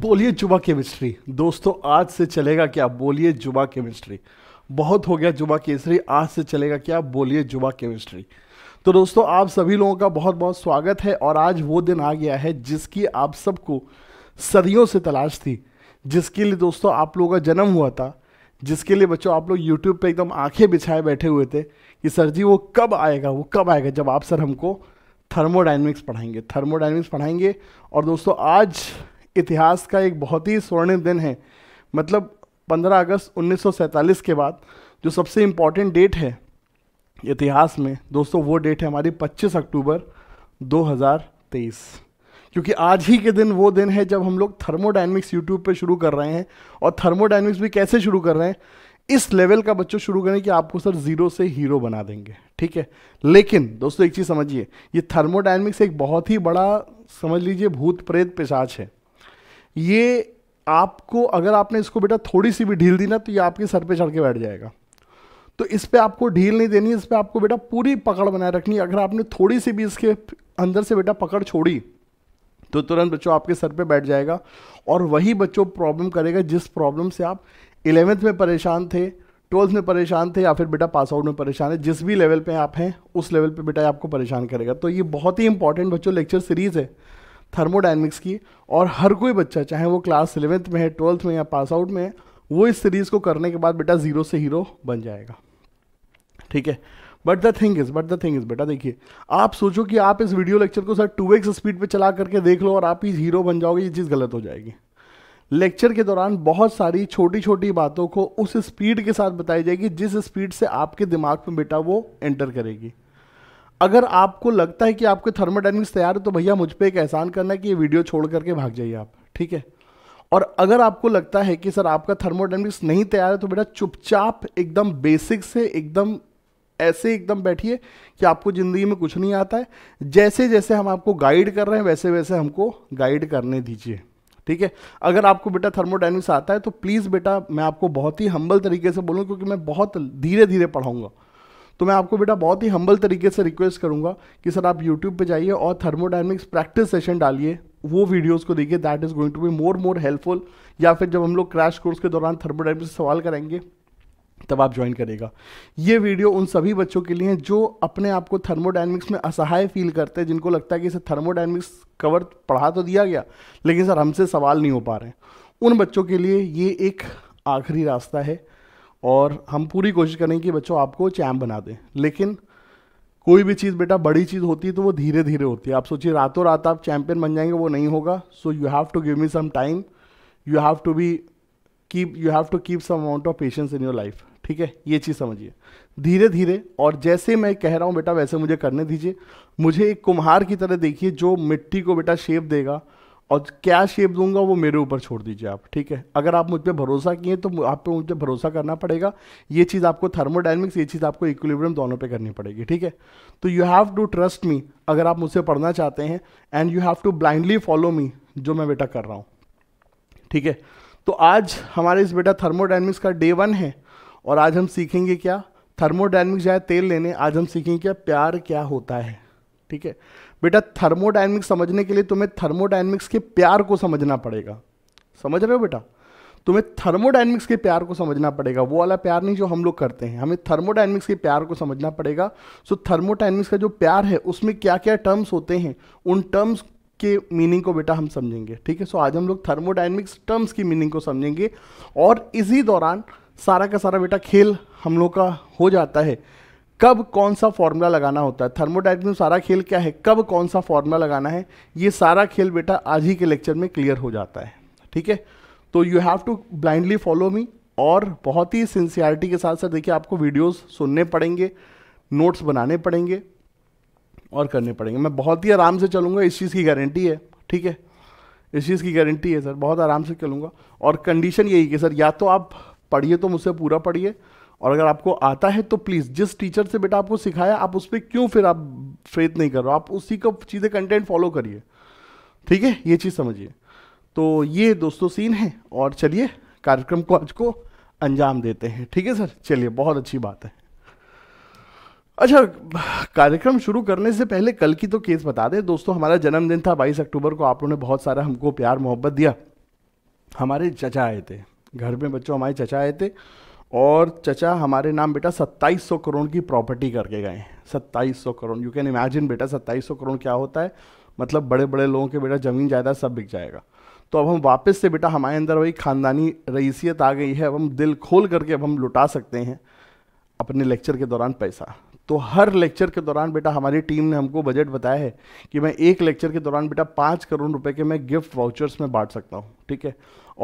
बोलिए जुमा केमिस्ट्री दोस्तों आज से चलेगा क्या बोलिए जुमा केमिस्ट्री बहुत हो गया जुमा केसरी आज से चलेगा क्या बोलिए जुमा केमिस्ट्री तो दोस्तों आप सभी लोगों का बहुत बहुत स्वागत है और आज वो दिन आ गया है जिसकी आप सबको सदियों से तलाश थी जिसके लिए दोस्तों आप लोगों का जन्म हुआ था जिसके लिए बच्चों आप लोग यूट्यूब पे एकदम आंखें बिछाए बैठे हुए थे कि सर जी वो कब आएगा वो कब आएगा जब आप सर हमको थर्मोडाइनमिक्स पढ़ाएंगे थर्मोडाइनमिक्स पढ़ाएंगे और दोस्तों आज इतिहास का एक बहुत ही स्वर्णिम दिन है मतलब 15 अगस्त 1947 के बाद जो सबसे इम्पॉर्टेंट डेट है इतिहास में दोस्तों वो डेट है हमारी 25 अक्टूबर 2023 क्योंकि आज ही के दिन वो दिन है जब हम लोग थर्मोडाइनमिक्स यूट्यूब पे शुरू कर रहे हैं और थर्मोडाइनमिक्स भी कैसे शुरू कर रहे हैं इस लेवल का बच्चों शुरू करें कि आपको सर ज़ीरो से हीरो बना देंगे ठीक है लेकिन दोस्तों एक चीज़ समझिए ये थर्मोडाइनमिक्स एक बहुत ही बड़ा समझ लीजिए भूत प्रेत पिशाच है ये आपको अगर आपने इसको बेटा थोड़ी सी भी ढील दी ना तो ये आपके सर पे चढ़ के बैठ जाएगा तो इस पर आपको ढील नहीं देनी इस पर आपको बेटा पूरी पकड़ बनाए रखनी अगर आपने थोड़ी सी भी इसके अंदर से बेटा पकड़ छोड़ी तो तुरंत बच्चों आपके सर पे बैठ जाएगा और वही बच्चों प्रॉब्लम करेगा जिस प्रॉब्लम से आप इलेवेंथ में परेशान थे ट्वेल्थ में परेशान थे या फिर बेटा पास आउट में परेशान है जिस भी लेवल पे आप हैं उस लेवल पे बेटा आपको परेशान करेगा तो ये बहुत ही इंपॉर्टेंट बच्चों लेक्चर सीरीज़ है थर्मोडाइनमिक्स की और हर कोई बच्चा चाहे वो क्लास इलेवेंथ में है ट्वेल्थ में या पास आउट में है वो इस सीरीज़ को करने के बाद बेटा ज़ीरो से हीरो बन जाएगा ठीक है but the thing is but the thing is बेटा देखिए आप सोचो कि आप इस वीडियो लेक्चर को सर टू एक्स स्पीड पर चला करके देख लो और आप ही हीरो बन जाओगे ये चीज़ गलत हो जाएगी लेक्चर के दौरान बहुत सारी छोटी छोटी बातों को उस स्पीड के साथ बताई जाएगी जिस स्पीड से आपके दिमाग में बेटा वो एंटर करेगी अगर आपको लगता है कि आपके थर्मोडाइनमिक्स तैयार है तो भैया मुझ पर एक एहसान करना है कि ये वीडियो छोड़ करके भाग जाइए आप ठीक है और अगर आपको लगता है कि सर आपका थर्मोडाइनमिक्स नहीं तैयार है तो बेटा चुपचाप एकदम बेसिक से एकदम ऐसे एकदम बैठिए कि आपको ज़िंदगी में कुछ नहीं आता है जैसे जैसे हम आपको गाइड कर रहे हैं वैसे वैसे हमको गाइड करने दीजिए ठीक है अगर आपको बेटा थर्मोडाइनमिक्स आता है तो प्लीज़ बेटा मैं आपको बहुत ही हम्बल तरीके से बोलूँ क्योंकि मैं बहुत धीरे धीरे पढ़ाऊँगा तो मैं आपको बेटा बहुत ही हम्बल तरीके से रिक्वेस्ट करूँगा कि सर आप यूट्यूब पर जाइए और थर्मोडाइनमिक्स प्रैक्टिस सेशन डालिए वो वीडियोस को देखिए that is going to be more more helpful या फिर जब हम लोग क्रैश कोर्स के दौरान थर्मोडाइनमिक्स सवाल करेंगे तब आप ज्वाइन करेगा ये वीडियो उन सभी बच्चों के लिए हैं जो अपने आप को थर्मोडाइनमिक्स में असहाय फील करते हैं जिनको लगता है कि सर थर्मोडाइनमिक्स कवर पढ़ा तो दिया गया लेकिन सर हमसे सवाल नहीं हो पा रहे हैं उन बच्चों के लिए ये एक आखिरी रास्ता है और हम पूरी कोशिश करेंगे कि बच्चों आपको चैम्प बना दें लेकिन कोई भी चीज़ बेटा बड़ी चीज़ होती है तो वो धीरे धीरे होती है आप सोचिए रातों रात आप चैम्पियन बन जाएंगे वो नहीं होगा so you have to give me some time you have to be keep you have to keep some amount of patience in your life ठीक है ये चीज़ समझिए धीरे धीरे और जैसे मैं कह रहा हूँ बेटा वैसे मुझे करने दीजिए मुझे एक कुम्हार की तरह देखिए जो मिट्टी को बेटा शेप देगा और क्या शेप दूंगा वो मेरे ऊपर छोड़ दीजिए आप ठीक है अगर आप मुझ पर भरोसा किए तो आप पे मुझ पर भरोसा करना पड़ेगा ये चीज़ आपको थर्मोडाइनमिक्स ये चीज़ आपको इक्विलिब्रियम दोनों पे करनी पड़ेगी ठीक है तो you have to trust me अगर आप मुझसे पढ़ना चाहते हैं and you have to blindly follow me जो मैं बेटा कर रहा हूँ ठीक है तो आज हमारे इस बेटा थर्मोडाइनमिक्स का डे वन है और आज हम सीखेंगे क्या थर्मोडाइनमिक्स जाए तेल लेने आज हम सीखेंगे क्या प्यार क्या होता है ठीक है बेटा थर्मोडाइनमिक्स समझने के लिए तुम्हें थर्मोडाइनमिक्स के प्यार को समझना पड़ेगा समझ रहे हो बेटा तुम्हें थर्मोडाइनमिक्स के प्यार को समझना पड़ेगा वो वाला प्यार नहीं जो हम लोग करते हैं हमें थर्मोडाइनमिक्स के प्यार को समझना पड़ेगा सो थर्मोडाइनमिक्स का जो प्यार है उसमें क्या क्या टर्म्स होते हैं उन टर्म्स के मीनिंग को बेटा हम समझेंगे ठीक है सो आज हम लोग थर्मोडाइनमिक्स टर्म्स की मीनिंग को समझेंगे और इसी दौरान सारा का सारा बेटा खेल हम लोग का हो जाता है कब कौन सा फॉर्मूला लगाना होता है थर्मोडाइनमिक में सारा खेल क्या है कब कौन सा फॉर्मूला लगाना है ये सारा खेल बेटा आज ही के लेक्चर में क्लियर हो जाता है ठीक है तो you have to blindly follow me और बहुत ही सिंसियरिटी के साथ साथ देखिए आपको वीडियोस सुनने पड़ेंगे नोट्स बनाने पड़ेंगे और करने पड़ेंगे मैं बहुत ही आराम से चलूँगा इस चीज़ की गारंटी है ठीक है इस चीज़ की गारंटी है सर बहुत आराम से चलूँगा और कंडीशन यही कि सर या तो आप पढ़िए तो मुझसे पूरा पढ़िए और अगर आपको आता है तो प्लीज़ जिस टीचर से बेटा आपको सिखाया आप उस पर क्यों फिर आप फेथ नहीं कर रहे हो आप उसी का चीज़ें कंटेंट फॉलो करिए ठीक है ये चीज़ समझिए तो ये दोस्तों सीन है और चलिए कार्यक्रम को आज को अंजाम देते हैं ठीक है सर चलिए बहुत अच्छी बात है अच्छा कार्यक्रम शुरू करने से पहले कल की तो केस बता दें दोस्तों हमारा जन्मदिन था 22 अक्टूबर को आप लोगों ने बहुत सारा हमको प्यार मोहब्बत दिया हमारे चचा आए थे घर में बच्चों हमारे चचा आए थे और चचा हमारे नाम बेटा 2700 करोड़ की प्रॉपर्टी करके गए 2700 करोड़ यू कैन इमेजिन बेटा 2700 करोड़ क्या होता है मतलब बड़े बड़े लोगों के बेटा ज़मीन जायदाद सब बिक जाएगा तो अब हम वापस से बेटा हमारे अंदर वही ख़ानदानी रईसियत आ गई है अब हम दिल खोल करके अब हम लुटा सकते हैं अपने लेक्चर के दौरान पैसा तो हर लेक्चर के दौरान बेटा हमारी टीम ने हमको बजट बताया है कि मैं एक लेक्चर के दौरान बेटा पाँच करोड़ रुपए के मैं गिफ्ट वाउचर्स में बांट सकता हूँ ठीक है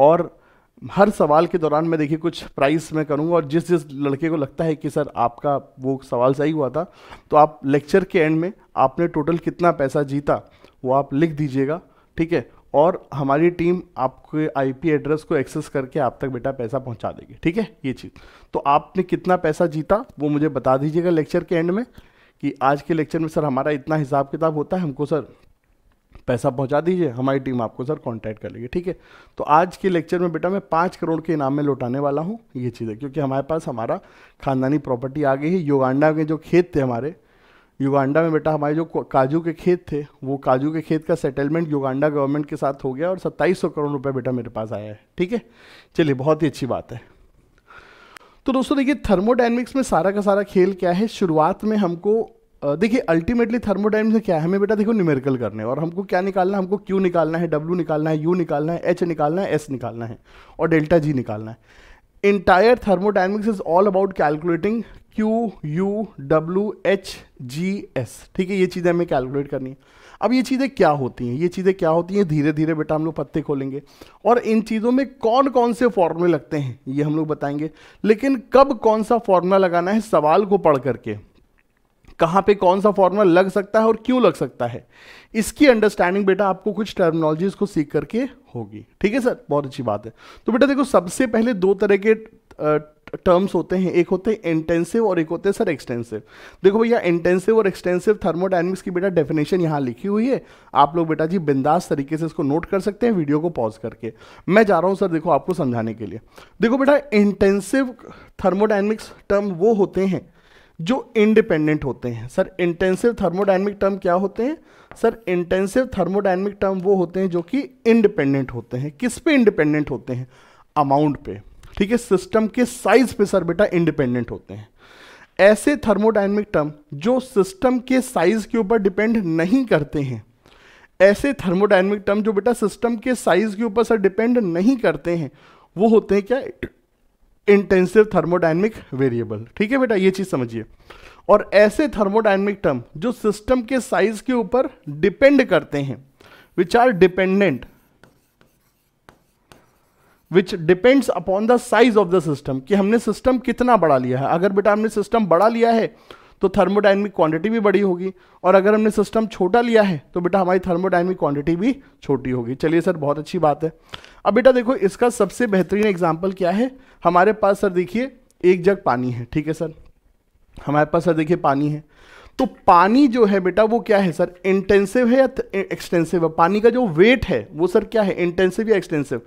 और हर सवाल के दौरान मैं देखिए कुछ प्राइस मैं करूँगा और जिस जिस लड़के को लगता है कि सर आपका वो सवाल सही हुआ था तो आप लेक्चर के एंड में आपने टोटल कितना पैसा जीता वो आप लिख दीजिएगा ठीक है और हमारी टीम आपके आईपी एड्रेस को एक्सेस करके आप तक बेटा पैसा पहुंचा देगी ठीक है ये चीज़ तो आपने कितना पैसा जीता वो मुझे बता दीजिएगा लेक्चर के एंड में कि आज के लेक्चर में सर हमारा इतना हिसाब किताब होता है हमको सर पैसा पहुंचा दीजिए हमारी टीम आपको सर कांटेक्ट कर लेगी ठीक है तो आज के लेक्चर में बेटा मैं पाँच करोड़ के इनाम में लौटाने वाला हूँ ये चीज़ है क्योंकि हमारे पास हमारा खानदानी प्रॉपर्टी आ गई है युगांडा के जो खेत थे हमारे युगांडा में बेटा हमारे जो काजू के खेत थे वो काजू के खेत का सेटलमेंट युगांडा गवर्नमेंट के साथ हो गया और सत्ताईस करोड़ रुपये बेटा मेरे पास आया है ठीक है चलिए बहुत ही अच्छी बात है तो दोस्तों देखिए थर्मोडाइनमिक्स में सारा का सारा खेल क्या है शुरुआत में हमको देखिए अल्टीमेटली थर्मोडाइन से क्या है हमें बेटा देखो न्यूमेरिकल करने और हमको क्या निकालना है हमको क्यू निकालना है डब्ल्यू निकालना है यू निकालना है एच निकालना है एस निकालना है और डेल्टा जी निकालना है entire thermodynamics is all about calculating Q U W H G S ठीक है ये चीज़ें हमें कैलकुलेट करनी है अब ये चीज़ें क्या होती हैं ये चीज़ें क्या होती हैं धीरे धीरे बेटा हम लोग पत्ते खोलेंगे और इन चीज़ों में कौन कौन से फॉर्मूले लगते हैं ये हम लोग बताएंगे लेकिन कब कौन सा फॉर्मूला लगाना है सवाल को पढ़ करके कहाँ पे कौन सा फॉर्मूला लग सकता है और क्यों लग सकता है इसकी अंडरस्टैंडिंग बेटा आपको कुछ टर्मिनोलॉजीज को सीख करके होगी ठीक है सर बहुत अच्छी बात है तो बेटा देखो सबसे पहले दो तरह के टर्म्स होते हैं एक होते हैं इंटेंसिव और एक होते हैं सर एक्सटेंसिव देखो भैया इंटेंसिव और एक्सटेंसिव थर्मोडाइनमिक्स की बेटा डेफिनेशन यहाँ लिखी हुई है आप लोग बेटा जी बिंदास तरीके से इसको नोट कर सकते हैं वीडियो को पॉज करके मैं जा रहा हूँ सर देखो आपको समझाने के लिए देखो बेटा इंटेंसिव थर्मोडाइनमिक्स टर्म वो होते हैं जो इंडिपेंडेंट होते हैं सर इंटेंसिव थर्मोडाइनमिक टर्म क्या होते हैं सर इंटेंसिव थर्मोडाइनमिक टर्म वो होते हैं जो कि इंडिपेंडेंट होते हैं किस पे इंडिपेंडेंट होते हैं अमाउंट पे ठीक है सिस्टम के साइज पे सर बेटा इंडिपेंडेंट होते हैं ऐसे थर्मोडाइनमिक टर्म जो सिस्टम के साइज के ऊपर डिपेंड नहीं करते हैं ऐसे थर्मोडाइनमिक टर्म जो बेटा सिस्टम के साइज के ऊपर सर डिपेंड नहीं करते हैं वो होते हैं क्या इंटेंसिव थर्मोडाइनमिक वेरिएबल ठीक है बेटा ये चीज समझिए और ऐसे थर्मोडाइनमिक टर्म जो सिस्टम के साइज के ऊपर डिपेंड करते हैं which are dependent which depends upon the size of the system कि हमने सिस्टम कितना बड़ा लिया है अगर बेटा हमने सिस्टम बड़ा लिया है तो थर्मोडाइनमिक क्वांटिटी भी बड़ी होगी और अगर हमने सिस्टम छोटा लिया है तो बेटा हमारी थर्मोडाइनमिक क्वांटिटी भी छोटी होगी चलिए सर बहुत अच्छी बात है अब बेटा देखो इसका सबसे बेहतरीन एग्जाम्पल क्या है हमारे पास सर देखिए एक जग पानी है ठीक है सर हमारे पास सर देखिए पानी है तो पानी जो है बेटा वो क्या है सर इंटेंसिव है या एक्सटेंसिव है पानी का जो वेट है वो सर क्या है इंटेंसिव या एक्सटेंसिव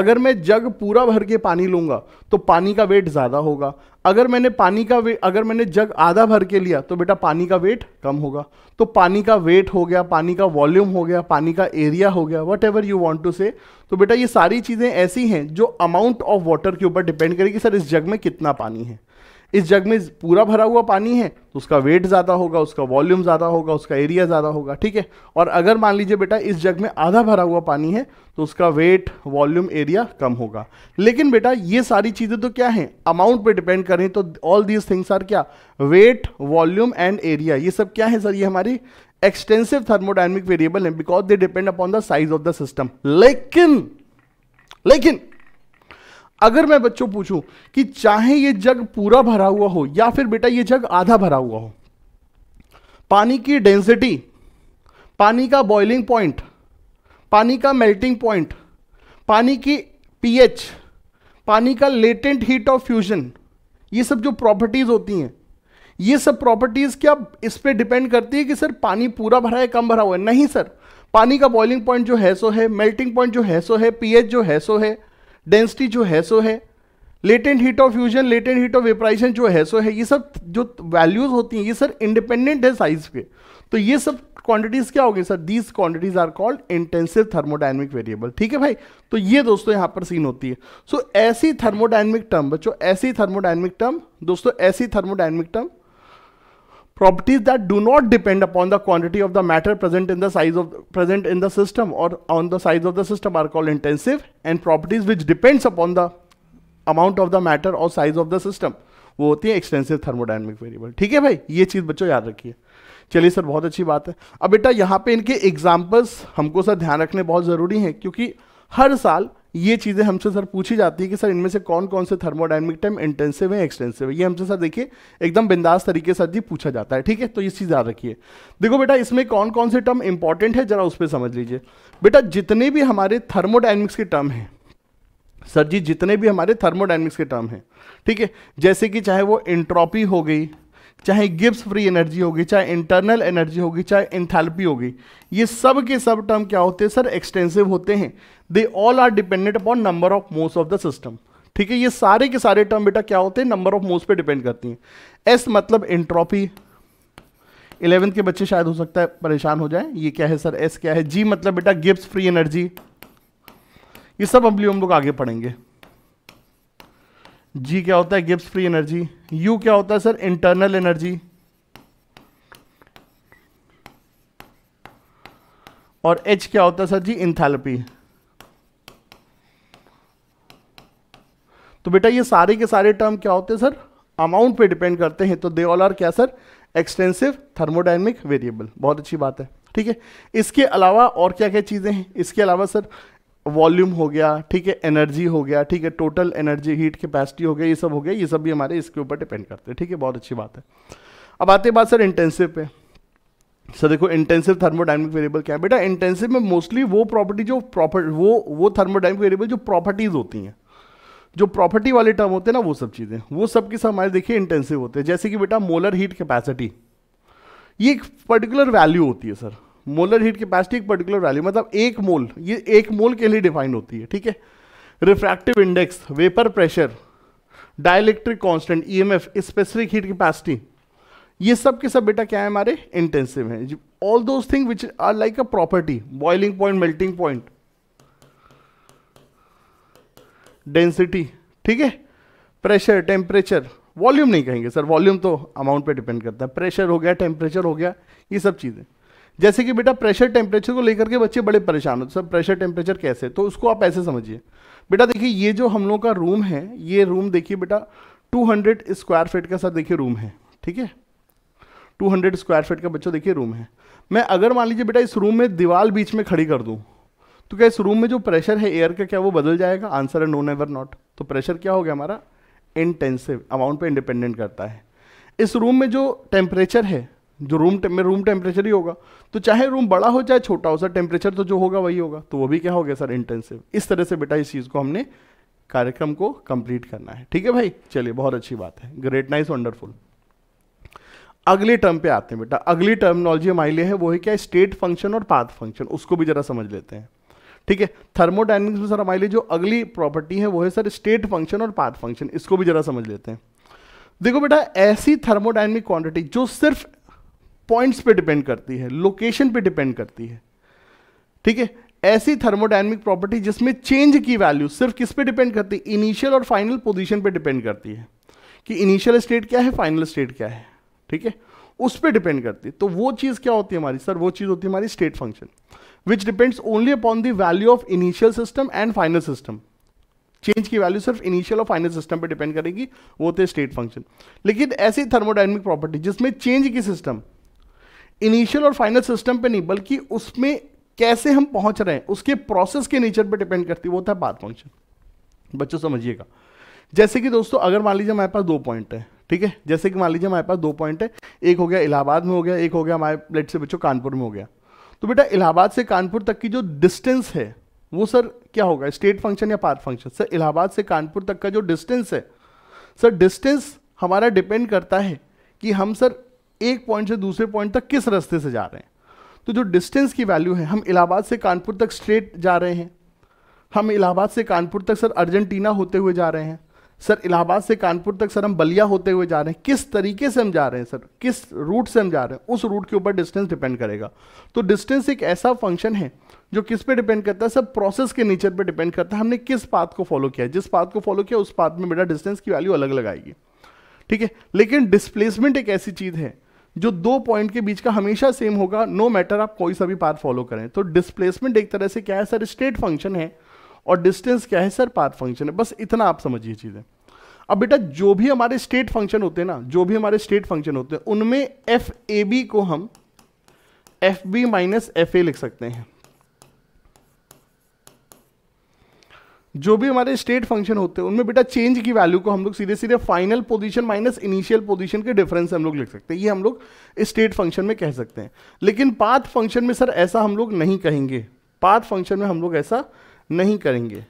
अगर मैं जग पूरा भर के पानी लूंगा तो पानी का वेट ज़्यादा होगा अगर मैंने पानी का वे अगर मैंने जग आधा भर के लिया तो बेटा पानी का वेट कम होगा तो पानी का वेट हो गया पानी का वॉल्यूम हो गया पानी का एरिया हो गया whatever you want to say तो बेटा ये सारी चीज़ें ऐसी हैं जो अमाउंट ऑफ वाटर के ऊपर डिपेंड करेगी सर इस जग में कितना पानी है इस जग में पूरा भरा हुआ पानी है तो उसका वेट ज़्यादा होगा उसका वॉल्यूम ज़्यादा होगा उसका एरिया ज़्यादा होगा ठीक है और अगर मान लीजिए बेटा इस जग में आधा भरा हुआ पानी है तो उसका वेट वॉल्यूम एरिया कम होगा लेकिन बेटा ये सारी चीज़ें तो क्या हैं अमाउंट पे डिपेंड करें तो ऑल दीज थिंग्स आर क्या वेट वॉल्यूम एंड एरिया ये सब क्या है सर ये हमारी एक्सटेंसिव थर्मोडाइनमिक वेरिएबल है because they depend upon the size of the system लेकिन लेकिन अगर मैं बच्चों पूछूं कि चाहे ये जग पूरा भरा हुआ हो या फिर बेटा ये जग आधा भरा हुआ हो पानी की डेंसिटी पानी का बॉइलिंग पॉइंट पानी का मेल्टिंग पॉइंट पानी की पीएच पानी का लेटेंट हीट ऑफ फ्यूजन ये सब जो प्रॉपर्टीज होती हैं ये सब प्रॉपर्टीज क्या इस पर डिपेंड करती है कि सर पानी पूरा भरा है कम भरा हुआ है नहीं सर पानी का बॉइलिंग पॉइंट जो है सो है मेल्टिंग पॉइंट जो है सो है पीएच जो है सो है डेंसिटी जो है सो है latent heat of fusion latent heat of vaporisation जो है सो है ये सब जो वैल्यूज होती हैं ये सर इंडिपेंडेंट है साइज के तो ये सब क्वांटिटीज क्या होगी sir these quantities are called intensive thermodynamic variable ठीक है भाई तो ये दोस्तों यहाँ पर सीन होती है सो so, ऐसी थर्मोडाइनमिक टर्म बच्चों ऐसी थर्मोडाइनमिक टर्म दोस्तों ऐसी thermodynamic term properties that do not depend upon the quantity of the matter present in the size of present in the system or on the size of the system are called intensive and properties which depends upon the amount of the matter और size of the system वो होती है extensive thermodynamic variable ठीक है भाई ये चीज़ बच्चों याद रखिए चलिए सर बहुत अच्छी बात है अब बेटा यहाँ पे इनके एग्जाम्पल्स हमको सर ध्यान रखने बहुत ज़रूरी हैं क्योंकि हर साल ये चीज़ें हमसे सर पूछी जाती है कि सर इनमें से कौन कौन से थर्मोडाइनमिक टाइम इंटेंसिव है एक्सटेंसिव है ये हमसे सर देखिए एकदम बिंदास तरीके से सर जी पूछा जाता है ठीक है तो ये चीज़ याद रखिए देखो बेटा इसमें कौन कौन से टर्म इंपॉर्टेंट है जरा उस पर समझ लीजिए बेटा जितने भी हमारे थर्मोडाइनमिक्स के टर्म हैं सर जी जितने भी हमारे थर्मोडाइनमिक्स के टर्म हैं ठीक है जैसे कि चाहे वो इंट्रॉपी हो गई चाहे गिब्स फ्री एनर्जी होगी चाहे इंटरनल एनर्जी होगी चाहे इंथैल्पी होगी ये सब के सब टर्म क्या होते हैं सर एक्सटेंसिव होते हैं they all are dependent upon number of moles of the system ठीक है ये सारे के सारे टर्म बेटा क्या होते हैं नंबर ऑफ मोस पे डिपेंड करती हैं एस मतलब एंट्रोपी इलेवेंथ के बच्चे शायद हो सकता है परेशान हो जाए ये क्या है सर एस क्या है जी मतलब बेटा गिब्स फ्री एनर्जी ये सब अभी हम लोग आगे पढ़ेंगे जी क्या होता है गिब्स फ्री एनर्जी यू क्या होता है सर इंटरनल एनर्जी और एच क्या होता है सर जी इंथैल्पी तो बेटा ये सारे के सारे टर्म क्या होते हैं सर अमाउंट पे डिपेंड करते हैं तो दे ऑल आर क्या सर एक्सटेंसिव थर्मोडाइनमिक वेरिएबल बहुत अच्छी बात है ठीक है इसके अलावा और क्या क्या चीज़ें हैं इसके अलावा सर वॉल्यूम हो गया ठीक है एनर्जी हो गया ठीक है टोटल एनर्जी हीट कैपेसिटी हो गया ये सब हो गया ये सब भी हमारे इसके ऊपर डिपेंड करते हैं ठीक है बहुत अच्छी बात है अब आते बात सर इंटेंसिव पे सर देखो इंटेंसिव थर्मोडाइनमिक वेरिएबल क्या है बेटा इंटेंसिव में मोस्टली वो प्रॉपर्टी जो प्रॉपर वो वो थर्मोडाइनमिक वेरिएबल जो प्रॉपर्टीज होती हैं जो प्रॉपर्टी वाले टर्म होते हैं ना वो सब चीज़ें वो सब के हमारे देखिए इंटेंसिव होते हैं जैसे कि बेटा मोलर हीट कैपेसिटी ये एक पर्टिकुलर वैल्यू होती है सर मोलर हीट कैपेसिटी एक पर्टिकुलर वैल्यू मतलब एक मोल ये एक मोल के लिए डिफाइन होती है ठीक है refractive index vapour pressure dielectric M F specific heat capacity ये सब के सब बेटा क्या है हमारे इंटेंसिव हैं all those thing which are like a property boiling point melting point density ठीक है प्रेशर टेम्परेचर वॉल्यूम नहीं कहेंगे सर वॉल्यूम तो अमाउंट पे डिपेंड करता है प्रेशर हो गया टेम्परेचर हो गया ये सब चीज़ें जैसे कि बेटा प्रेशर टेम्परेचर को लेकर के बच्चे बड़े परेशान होते सर प्रेशर टेम्परेचर कैसे तो उसको आप ऐसे समझिए बेटा देखिए ये जो हम लोग का रूम है ये रूम देखिए बेटा 200 स्क्वायर फीट का सर देखिए रूम है ठीक है 200 स्क्वायर फीट का बच्चों देखिए रूम है मैं अगर मान लीजिए बेटा इस रूम में दीवार बीच में खड़ी कर दूँ तो क्या इस रूम में जो प्रेशर है एयर का क्या वो बदल जाएगा आंसर है नो नेवर नॉट तो प्रेशर क्या हो गया हमारा इंटेंसिव अमाउंट पे इंडिपेंडेंट करता है इस रूम में जो टेम्परेचर है जो रूम में रूम टेम्परेचर ही होगा तो चाहे रूम बड़ा हो चाहे छोटा हो सर टेम्परेचर तो जो होगा वही होगा तो वो भी क्या हो गया सर इंटेंसिव इस तरह से बेटा इस चीज़ को हमने कार्यक्रम को कंप्लीट करना है ठीक है भाई चलिए बहुत अच्छी बात है ग्रेट नाइस वंडरफुल अगले टर्म पे आते हैं बेटा अगली टर्मिनोलॉजी हमारे लिए है वो है क्या स्टेट फंक्शन और पाथ फंक्शन उसको भी जरा समझ लेते हैं ठीक है थर्मोडाइनमिक्स में सर हमारे लिए जो अगली प्रॉपर्टी है वो है सर स्टेट फंक्शन और पाथ फंक्शन इसको भी जरा समझ लेते हैं देखो बेटा ऐसी थर्मोडाइनमिक क्वांटिटी जो सिर्फ पॉइंट्स पे डिपेंड करती है लोकेशन पे डिपेंड करती है ठीक है ऐसी थर्मोडाइनमिक प्रॉपर्टी जिसमें चेंज की वैल्यू सिर्फ किस पे डिपेंड करती है इनिशियल और फाइनल पोजीशन पे डिपेंड करती है कि इनिशियल स्टेट क्या है फाइनल स्टेट क्या है ठीक है उस पर डिपेंड करती है तो वो चीज़ क्या होती है हमारी सर वो चीज़ होती है हमारी state function which depends only upon the value of initial system and final system change की वैल्यू सिर्फ इनिशियल और फाइनल सिस्टम पे डिपेंड करेगी वो थे स्टेट फंक्शन लेकिन ऐसी थर्मोडाइनमिक प्रॉपर्टी जिसमें चेंज की सिस्टम इनिशियल और फाइनल सिस्टम पे नहीं बल्कि उसमें कैसे हम पहुंच रहे हैं उसके प्रोसेस के नेचर पे डिपेंड करती है वो था बात फंक्शन बच्चों समझिएगा जैसे कि दोस्तों अगर मान लीजिए हमारे पास दो पॉइंट है ठीक है जैसे कि मान लीजिए हमारे पास दो पॉइंट है एक हो गया इलाहाबाद में हो गया एक हो गया हमारे ब्लड से बच्चों कानपुर में हो गया तो बेटा इलाहाबाद से कानपुर तक की जो डिस्टेंस है वो सर क्या होगा स्टेट फंक्शन या पाथ फंक्शन सर इलाहाबाद से कानपुर तक का जो डिस्टेंस है सर डिस्टेंस हमारा डिपेंड करता है कि हम सर एक पॉइंट से दूसरे पॉइंट तक किस रास्ते से जा रहे हैं तो जो डिस्टेंस की वैल्यू है हम इलाहाबाद से कानपुर तक स्ट्रेट जा रहे हैं हम इलाहाबाद से कानपुर तक सर अर्जेंटीना होते हुए जा रहे हैं सर इलाहाबाद से कानपुर तक सर हम बलिया होते हुए जा रहे हैं किस तरीके से हम जा रहे हैं सर किस रूट से हम जा रहे हैं उस रूट के ऊपर डिस्टेंस डिपेंड करेगा तो डिस्टेंस एक ऐसा फंक्शन है जो किस पे डिपेंड करता है सर प्रोसेस के नेचर पे डिपेंड करता है हमने किस पाथ को फॉलो किया जिस पाथ को फॉलो किया उस पाथ में मेरा डिस्टेंस की वैल्यू अलग लगाएगी ठीक है लेकिन डिस्प्लेसमेंट एक ऐसी चीज़ है जो दो पॉइंट के बीच का हमेशा सेम होगा नो no मैटर आप कोई सा भी पाथ फॉलो करें तो डिस्प्लेसमेंट एक तरह से क्या है सर स्टेट फंक्शन है और डिस्टेंस क्या है सर पाथ फंक्शन है बस इतना आप समझिए चीज़ें अब बेटा जो भी हमारे स्टेट फंक्शन होते हैं ना जो भी हमारे स्टेट फंक्शन होते हैं उनमें एफ ए बी को हम F B minus F A लिख सकते हैं जो भी हमारे स्टेट फंक्शन होते हैं उनमें बेटा चेंज की वैल्यू को हम लोग सीधे सीधे final position minus initial position के डिफरेंस हम लोग लिख सकते हैं ये हम लोग स्टेट फंक्शन में कह सकते हैं लेकिन पाथ फंक्शन में सर ऐसा हम लोग नहीं कहेंगे पाथ फंक्शन में हम लोग ऐसा नहीं करेंगे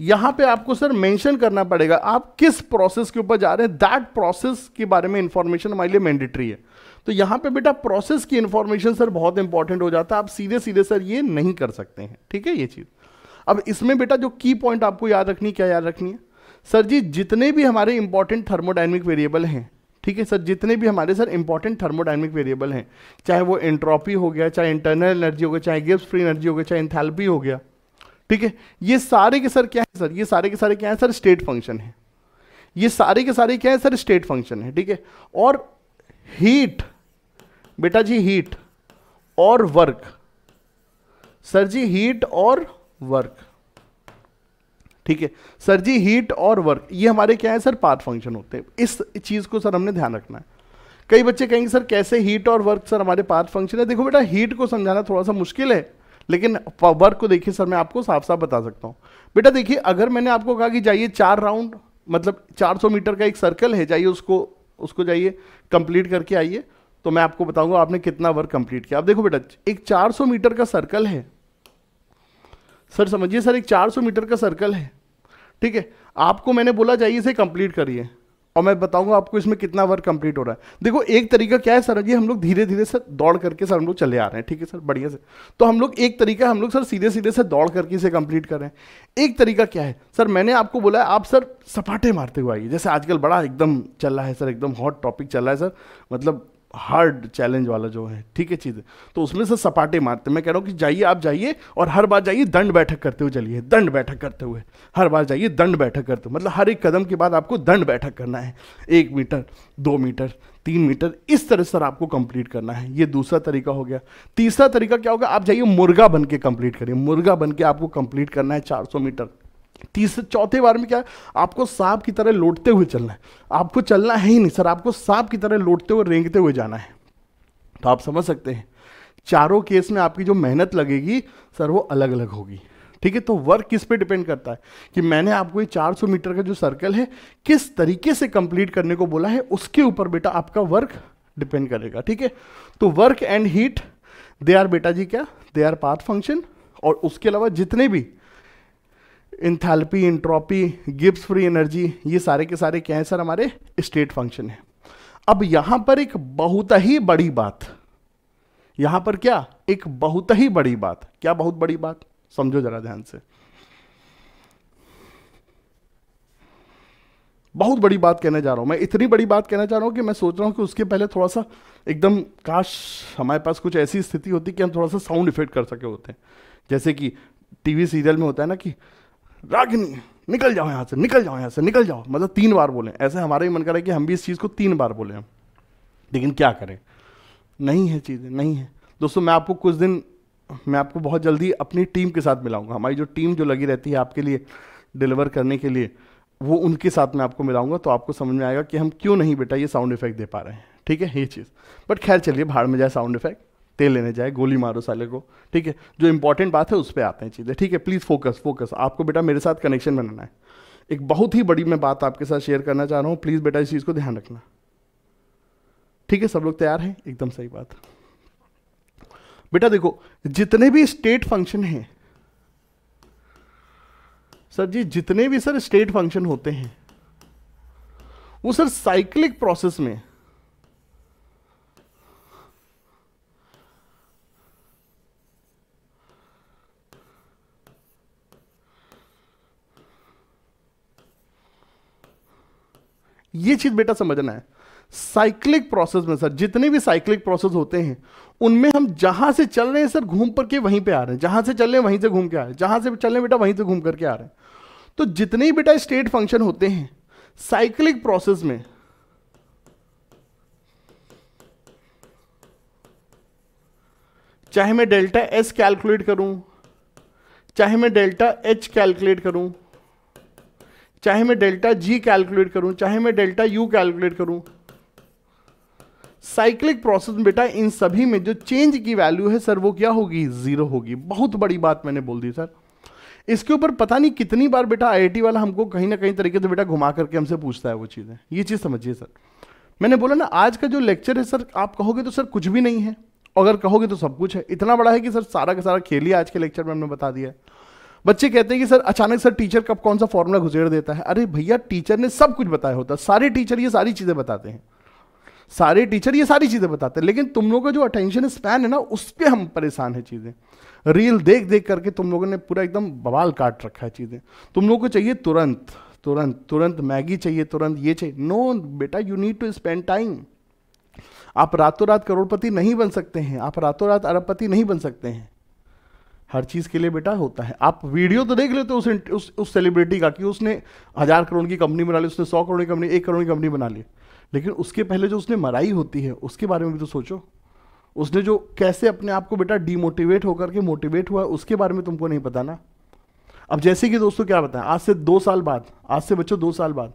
यहां पे आपको सर मेंशन करना पड़ेगा आप किस प्रोसेस के ऊपर जा रहे हैं दैट प्रोसेस के बारे में इंफॉर्मेशन हमारे लिए मैंडेटरी है तो यहां पे बेटा प्रोसेस की इंफॉर्मेशन सर बहुत इंपॉर्टेंट हो जाता है आप सीधे सीधे सर ये नहीं कर सकते हैं ठीक है ये चीज़ अब इसमें बेटा जो की पॉइंट आपको याद रखनी क्या याद रखनी है सर जी जितने भी हमारे इंपॉर्टेंट थर्मोडाइनमिक वेरिएबल हैं ठीक है सर जितने भी हमारे सर इंपॉर्टेंट थर्मोडाइनमिक वेरिएबल हैं चाहे वो एंट्रोपी हो गया चाहे इंटरनल एनर्जी हो गया चाहे गिप्स फ्री एनर्जी हो गया चाहे इंथेलपी हो गया ठीक है ये सारे के सर क्या है सर ये सारे के सारे क्या है सर स्टेट फंक्शन है ये सारे के सारे क्या है सर स्टेट फंक्शन है ठीक है और हीट बेटा जी हीट और वर्क सर जी हीट और वर्क ठीक है सर जी हीट और वर्क ये हमारे क्या है सर पाथ फंक्शन होते हैं इस चीज़ को सर हमने ध्यान रखना है कई बच्चे कहेंगे सर कैसे हीट और वर्क सर हमारे पाथ फंक्शन है देखो बेटा हीट को समझाना थोड़ा सा मुश्किल है लेकिन वर्क को देखिए सर मैं आपको साफ साफ बता सकता हूँ बेटा देखिए अगर मैंने आपको कहा कि जाइए चार राउंड मतलब 400 मीटर का एक सर्कल है जाइए उसको उसको जाइए कंप्लीट करके आइए तो मैं आपको बताऊंगा आपने कितना वर्क कंप्लीट किया आप देखो बेटा एक 400 मीटर का सर्कल है सर समझिए सर एक 400 मीटर का सर्कल है ठीक है आपको मैंने बोला जाइए इसे कंप्लीट करिए और मैं बताऊंगा आपको इसमें कितना वर्क कंप्लीट हो रहा है देखो एक तरीका क्या है सर जी हम लोग धीरे धीरे सर दौड़ करके सर हम लोग चले आ रहे हैं ठीक है सर बढ़िया से तो हम लोग एक तरीका हम लोग सर सीधे सीधे से दौड़ करके इसे कंप्लीट कर रहे हैं एक तरीका क्या है सर मैंने आपको बोला है आप सर सपाटे मारते हुए आइए जैसे आजकल बड़ा एकदम चल रहा है सर एकदम हॉट टॉपिक चल रहा है सर मतलब हार्ड चैलेंज वाला जो है ठीक है चीज़ तो उसमें से सपाटे मारते मैं कह रहा हूँ कि जाइए आप जाइए और हर बार जाइए दंड बैठक करते हुए चलिए दंड बैठक करते हुए हर बार जाइए दंड बैठक करते हुए मतलब हर एक कदम के बाद आपको दंड बैठक करना है एक मीटर दो मीटर तीन मीटर इस तरह से आपको कंप्लीट करना है ये दूसरा तरीका हो गया तीसरा तरीका क्या होगा आप जाइए मुर्गा बन के कंप्लीट करिए मुर्गा बन के आपको कंप्लीट करना है सौ मीटर तीसरे चौथे बार में क्या है आपको सांप की तरह लौटते हुए चलना है आपको चलना है ही नहीं सर आपको सांप की तरह लौटते हुए रेंगते हुए जाना है तो आप समझ सकते हैं चारों केस में आपकी जो मेहनत लगेगी सर वो अलग अलग होगी ठीक है तो वर्क किस पे डिपेंड करता है कि मैंने आपको ये 400 मीटर का जो सर्कल है किस तरीके से कंप्लीट करने को बोला है उसके ऊपर बेटा आपका वर्क डिपेंड करेगा ठीक है तो work and heat they are बेटा जी क्या दे आर पाथ फंक्शन और उसके अलावा जितने भी enthalpy entropy Gibbs free energy ये सारे के सारे क्या हैं सर हमारे स्टेट फंक्शन है अब यहां पर एक बहुत ही बड़ी बात यहां पर क्या एक बहुत ही बड़ी बात क्या बहुत बड़ी बात समझो जरा ध्यान से बहुत बड़ी बात कहने जा रहा हूं मैं इतनी बड़ी बात कहना चाह रहा हूं कि मैं सोच रहा हूं कि उसके पहले थोड़ा सा एकदम काश हमारे पास कुछ ऐसी स्थिति होती कि हम थोड़ा सा साउंड इफेक्ट कर सके होते हैं जैसे कि टीवी सीरियल में होता है ना कि रागिनी निकल जाओ यहाँ से निकल जाओ यहाँ से निकल जाओ मतलब तीन बार बोलें ऐसे हमारा भी मन करा कि हम भी इस चीज़ को तीन बार बोलें लेकिन क्या करें नहीं है चीज़ें नहीं है दोस्तों मैं आपको कुछ दिन मैं आपको बहुत जल्दी अपनी टीम के साथ मिलाऊंगा हमारी जो टीम जो लगी रहती है आपके लिए डिलीवर करने के लिए वो उनके साथ मैं आपको मिलाऊंगा तो आपको समझ में आएगा कि हम क्यों नहीं बेटा ये साउंड इफेक्ट दे पा रहे हैं ठीक है ये चीज़ बट खैर चलिए भाड़ में जाए साउंड इफेक्ट तेल लेने जाए गोली मारो साले को ठीक है जो इंपॉर्टेंट बात है उस पर आते हैं चीज़ें ठीक है प्लीज़ फोकस फोकस आपको बेटा मेरे साथ कनेक्शन बनाना है एक बहुत ही बड़ी मैं बात आपके साथ शेयर करना चाह रहा हूँ प्लीज़ बेटा इस चीज़ को ध्यान रखना ठीक है सब लोग तैयार हैं एकदम सही बात बेटा देखो जितने भी स्टेट फंक्शन हैं सर जी जितने भी सर स्टेट फंक्शन होते हैं वो सर साइक्लिक प्रोसेस में ये चीज बेटा समझना है साइक्लिक प्रोसेस में सर जितने भी साइक्लिक प्रोसेस होते हैं उनमें हम जहां से चल रहे हैं सर घूम पर के वहीं पे आ रहे हैं जहां से चल रहे हैं वहीं से घूम के आ रहे हैं जहां से चल रहे हैं बेटा वहीं से घूम करके आ रहे हैं तो जितने ही बेटा स्टेट फंक्शन होते हैं साइक्लिक प्रोसेस में चाहे मैं डेल्टा एस कैलकुलेट करूं चाहे मैं डेल्टा एच कैलकुलेट करूं चाहे मैं डेल्टा जी कैलकुलेट करूं चाहे मैं डेल्टा यू कैलकुलेट करूं साइक्लिक प्रोसेस बेटा इन सभी में जो चेंज की वैल्यू है सर वो क्या होगी जीरो होगी बहुत बड़ी बात मैंने बोल दी सर इसके ऊपर पता नहीं कितनी बार बेटा आई वाला हमको कहीं ना कहीं तरीके से तो बेटा घुमा करके हमसे पूछता है वो चीज़ें ये चीज़ समझिए सर मैंने बोला ना आज का जो लेक्चर है सर आप कहोगे तो सर कुछ भी नहीं है अगर कहोगे तो सब कुछ है इतना बड़ा है कि सर सारा का सारा खेल ही आज के लेक्चर में हमने बता दिया है बच्चे कहते हैं कि सर अचानक सर टीचर कब कौन सा फॉर्मूला घुसेड़ देता है अरे भैया टीचर ने सब कुछ बताया होता है सारे टीचर ये सारी चीज़ें बताते हैं सारे टीचर ये सारी चीज़ें बताते हैं लेकिन तुम लोगों का जो अटेंशन स्पैन है ना उस पर हम परेशान है चीज़ें रील देख देख करके तुम लोगों ने पूरा एकदम बवाल काट रखा है चीज़ें तुम लोगों को चाहिए तुरंत तुरंत तुरंत मैगी चाहिए तुरंत ये चाहिए नो बेटा you need to spend time आप रातों रात करोड़पति नहीं बन सकते हैं आप रातों रात अरबपति नहीं बन सकते हैं हर चीज़ के लिए बेटा होता है आप वीडियो तो देख लेते हो उस उस सेलिब्रिटी का कि उसने हज़ार करोड़ की कंपनी बना ली उसने सौ करोड़ की कंपनी एक करोड़ की कंपनी बना ली लेकिन उसके पहले जो उसने मराई होती है उसके बारे में भी तो सोचो उसने जो कैसे अपने आप को बेटा डीमोटिवेट होकर के मोटिवेट हुआ उसके बारे में तुमको नहीं पता ना अब जैसे कि दोस्तों क्या बताएं आज से दो साल बाद आज से बच्चों दो साल बाद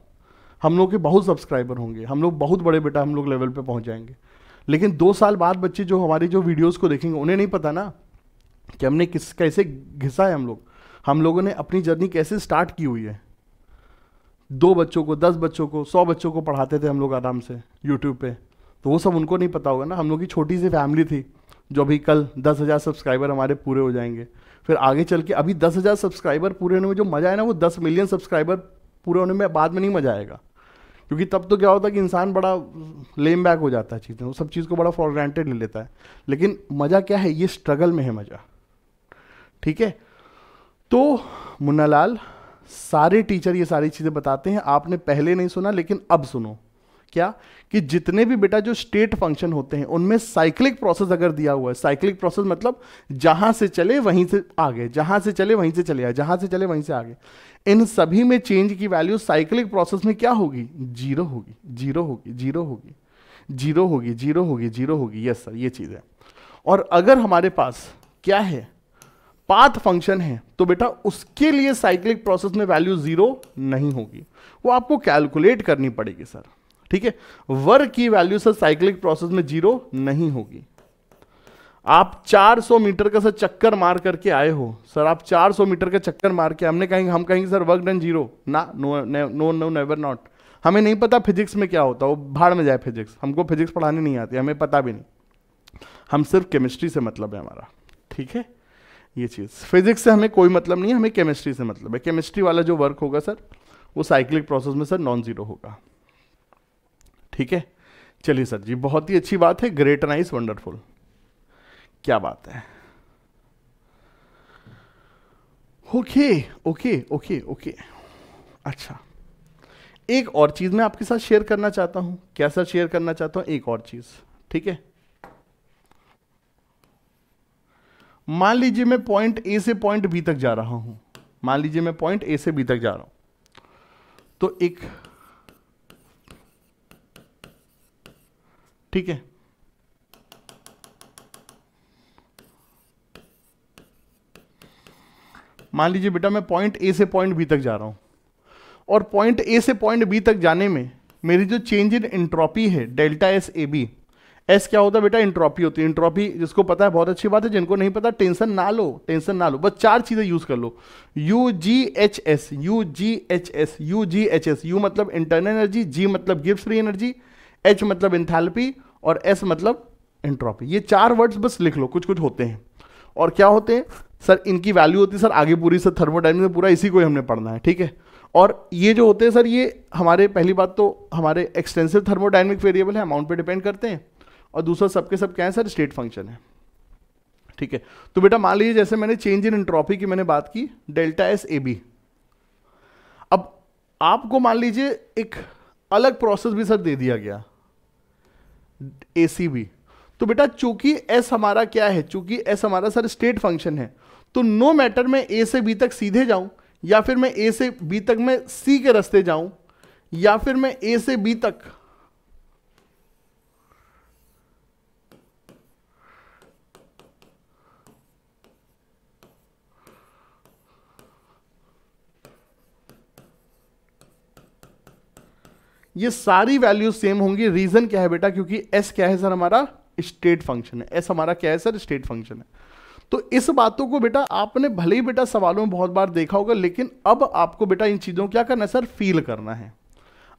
हम लोग के बहुत सब्सक्राइबर होंगे हम लोग बहुत बड़े बेटा हम लोग लेवल पे पहुंच जाएंगे लेकिन दो साल बाद बच्चे जो हमारी जो वीडियोस को देखेंगे उन्हें नहीं पता ना कि हमने किस कैसे घिसा है हम लोग हम लोगों ने अपनी जर्नी कैसे स्टार्ट की हुई है दो बच्चों को दस बच्चों को सौ बच्चों को पढ़ाते थे हम लोग आराम से यूट्यूब पे तो वो सब उनको नहीं पता होगा ना हम लोग की छोटी सी फैमिली थी जो अभी कल दस हज़ार सब्सक्राइबर हमारे पूरे हो जाएंगे फिर आगे चल के अभी दस हज़ार सब्सक्राइबर पूरे होने में जो मज़ा है ना वो दस मिलियन सब्सक्राइबर पूरे होने में बाद में नहीं मज़ा आएगा क्योंकि तब तो क्या होता है कि इंसान बड़ा लेम बैक हो जाता है चीज़ें वो सब चीज़ को बड़ा फॉर ग्रांटेड ले लेता है लेकिन मज़ा क्या है ये स्ट्रगल में है मज़ा ठीक है तो मुन्नालाल सारे टीचर ये सारी चीज़ें बताते हैं आपने पहले नहीं सुना लेकिन अब सुनो क्या कि जितने भी बेटा जो स्टेट फंक्शन होते हैं उनमें साइक्लिक प्रोसेस अगर दिया हुआ है साइक्लिक प्रोसेस मतलब जहां से चले वहीं से आगे जहां से चले वहीं से चले आए जहां से चले वहीं से आगे इन सभी में चेंज की वैल्यू साइक्लिक प्रोसेस में क्या होगी जीरो होगी जीरो होगी जीरो होगी जीरो होगी जीरो होगी जीरो होगी यस सर ये चीज़ है और अगर हमारे पास क्या है पाथ फंक्शन है तो बेटा उसके लिए साइक्लिक प्रोसेस में वैल्यू जीरो नहीं होगी वो आपको कैलकुलेट करनी पड़ेगी सर ठीक है वर्क की वैल्यू सर साइक्लिक प्रोसेस में जीरो नहीं होगी आप 400 मीटर का सर चक्कर मार करके आए हो सर आप 400 मीटर का चक्कर मार के हमने कहेंगे हम कहेंगे सर वर्क डन जीरो ना no no no never not हमें नहीं पता फिजिक्स में क्या होता वो भाड़ में जाए फिजिक्स हमको फिजिक्स पढ़ाने नहीं आती हमें पता भी नहीं हम सिर्फ केमिस्ट्री से मतलब है हमारा ठीक है ये चीज़ फिजिक्स से हमें कोई मतलब नहीं है हमें केमिस्ट्री से मतलब है केमिस्ट्री वाला जो वर्क होगा सर वो साइक्लिक प्रोसेस में सर नॉन ज़ीरो होगा ठीक है चलिए सर जी बहुत ही अच्छी बात है ग्रेट नाइस वंडरफुल क्या बात है ओके ओके ओके ओके अच्छा एक और चीज़ मैं आपके साथ शेयर करना चाहता हूं क्या सर शेयर करना चाहता हूँ एक और चीज़ ठीक है मान लीजिए मैं पॉइंट ए से पॉइंट बी तक जा रहा हूं मान लीजिए मैं पॉइंट ए से बी तक जा रहा हूं तो एक ठीक है मान लीजिए बेटा मैं पॉइंट ए से पॉइंट बी तक जा रहा हूं और पॉइंट ए से पॉइंट बी तक जाने में मेरी जो चेंज इन एंट्रोपी है delta S A B S क्या होता है बेटा इंट्रॉपी होती है इंट्रॉपी जिसको पता है बहुत अच्छी बात है जिनको नहीं पता टेंशन ना लो टेंशन ना लो बस चार चीज़ें यूज़ कर लो U G H S U G H S U G H S U मतलब इंटरनल एनर्जी जी मतलब गिब्स फ्री एनर्जी एच मतलब इंथेलपी और एस मतलब एंट्रॉपी ये चार वर्ड्स बस लिख लो कुछ कुछ होते हैं और क्या होते हैं सर इनकी वैल्यू होती है सर आगे पूरी सर थर्मोडाइनमिक्स पूरा इसी को ही हमने पढ़ना है ठीक है और ये जो होते हैं सर ये हमारे पहली बात तो हमारे एक्सटेंसिव थर्मोडाइनमिक वेरिएबल है अमाउंट पे डिपेंड करते हैं और दूसरा सबके सब क्या है सर स्टेट फंक्शन है ठीक है तो बेटा मान लीजिए जैसे मैंने चेंज इन एंट्रोपी की मैंने बात की डेल्टा एस ए बी अब आपको मान लीजिए एक अलग प्रोसेस भी सर दे दिया गया ए सी बी तो बेटा चूंकि एस हमारा क्या है चूंकि एस हमारा सर स्टेट फंक्शन है तो नो मैटर मैं ए से बी तक सीधे जाऊं या फिर मैं ए से बी तक मैं सी के रास्ते जाऊं या फिर मैं ए से बी तक ये सारी वैल्यू सेम होंगी रीजन क्या है बेटा क्योंकि एस क्या है सर हमारा स्टेट फंक्शन है एस हमारा क्या है सर स्टेट फंक्शन है तो इस बातों को बेटा आपने भले ही बेटा सवालों में बहुत बार देखा होगा लेकिन अब आपको बेटा इन चीज़ों क्या करना है सर फील करना है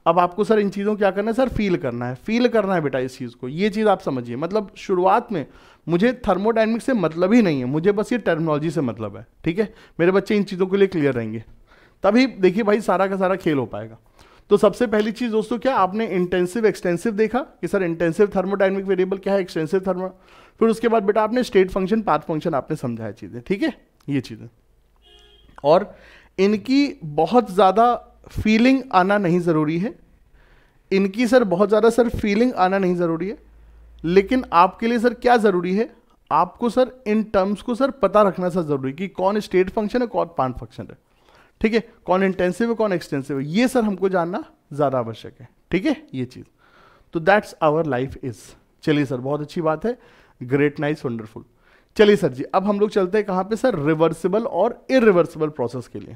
अब आपको सर इन चीज़ों क्या करना है सर फील करना है फील करना है बेटा इस चीज़ को ये चीज़ आप समझिए मतलब शुरुआत में मुझे थर्मोडाइनमिक से मतलब ही नहीं है मुझे बस ये टर्मिनोलॉजी से मतलब है ठीक है मेरे बच्चे इन चीज़ों के लिए क्लियर रहेंगे तभी देखिए भाई सारा का सारा खेल हो पाएगा तो सबसे पहली चीज दोस्तों क्या आपने इंटेंसिव एक्सटेंसिव देखा कि सर इंटेंसिव थर्मोडाइनमिक वेरिएबल क्या है एक्सटेंसिव थर्मो फिर उसके बाद बेटा आपने स्टेट फंक्शन पाथ फंक्शन आपने समझाया चीज़ें ठीक है ये चीज़ें और इनकी बहुत ज़्यादा फीलिंग आना नहीं ज़रूरी है इनकी सर बहुत ज़्यादा सर फीलिंग आना नहीं ज़रूरी है लेकिन आपके लिए सर क्या ज़रूरी है आपको सर इन टर्म्स को सर पता रखना सर ज़रूरी कि कौन स्टेट फंक्शन है कौन पांच फंक्शन है ठीक है कौन इंटेंसिव है कौन एक्सटेंसिव है ये सर हमको जानना ज़्यादा आवश्यक है ठीक है ये चीज़ तो दैट्स आवर लाइफ इज चलिए सर बहुत अच्छी बात है ग्रेट नाइस वंडरफुल चलिए सर जी अब हम लोग चलते हैं कहां पे सर रिवर्सिबल और इरिवर्सिबल प्रोसेस के लिए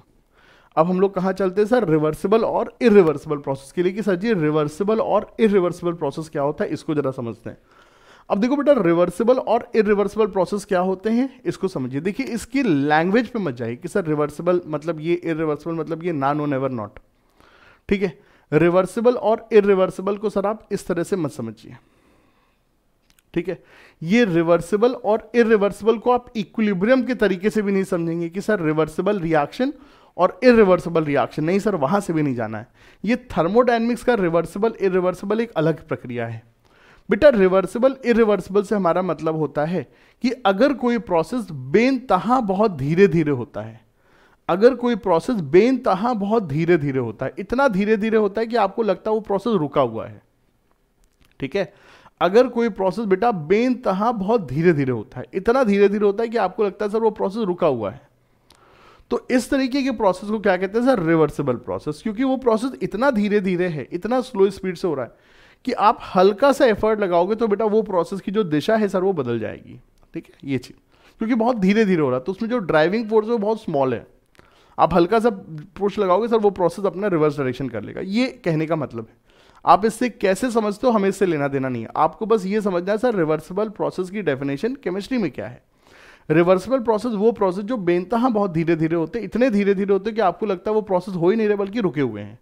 अब हम लोग कहां चलते हैं सर रिवर्सिबल और इरिवर्सिबल प्रोसेस के लिए कि सर जी रिवर्सिबल और इरिवर्सिबल प्रोसेस क्या होता है इसको जरा समझते हैं अब देखो बेटा रिवर्सिबल और इरिवर्सिबल प्रोसेस क्या होते हैं इसको समझिए देखिए इसकी लैंग्वेज पे मत जाइए कि सर रिवर्सिबल मतलब ये इरिवर्सिबल मतलब ये नॉन ऑन एवर नॉट ठीक है रिवर्सिबल और इरिवर्सिबल को सर आप इस तरह से मत समझिए ठीक है ये रिवर्सिबल और इरिवर्सिबल को आप इक्विलिब्रियम के तरीके से भी नहीं समझेंगे कि सर रिवर्सिबल रिएक्शन और इरिवर्सिबल रिएक्शन नहीं सर वहां से भी नहीं जाना है ये थर्मोडाइनमिक्स का रिवर्सिबल इरिवर्सिबल एक अलग प्रक्रिया है बेटा रिवर्सिबल इरिवर्सिबल से हमारा मतलब होता है कि अगर कोई प्रोसेस बेनतहा बहुत धीरे धीरे होता है अगर कोई प्रोसेस बेनतहा बहुत धीरे धीरे होता है इतना धीरे धीरे होता है कि आपको लगता है वो प्रोसेस रुका हुआ है ठीक है अगर कोई प्रोसेस बेटा बेनतहा बहुत धीरे धीरे होता है इतना धीरे धीरे होता है कि आपको लगता है सर वो प्रोसेस रुका हुआ है तो इस तरीके के प्रोसेस को क्या कहते हैं सर रिवर्सिबल प्रोसेस क्योंकि वो प्रोसेस इतना धीरे धीरे है इतना स्लो स्पीड से हो रहा है कि आप हल्का सा एफर्ट लगाओगे तो बेटा वो प्रोसेस की जो दिशा है सर वो बदल जाएगी ठीक है ये चीज़ क्योंकि बहुत धीरे धीरे हो रहा है तो उसमें जो ड्राइविंग फोर्स है वो बहुत स्मॉल है आप हल्का सा पुश लगाओगे सर वो प्रोसेस अपना रिवर्स डायरेक्शन कर लेगा ये कहने का मतलब है आप इससे कैसे समझते हो हमें इससे लेना देना नहीं है आपको बस ये समझना है सर रिवर्सिबल प्रोसेस की डेफिनेशन केमिस्ट्री में क्या है रिवर्सिबल प्रोसेस वो प्रोसेस जो बेनता बहुत धीरे धीरे होते इतने धीरे धीरे होते कि आपको लगता है वो प्रोसेस हो ही नहीं रहे बल्कि रुके हुए हैं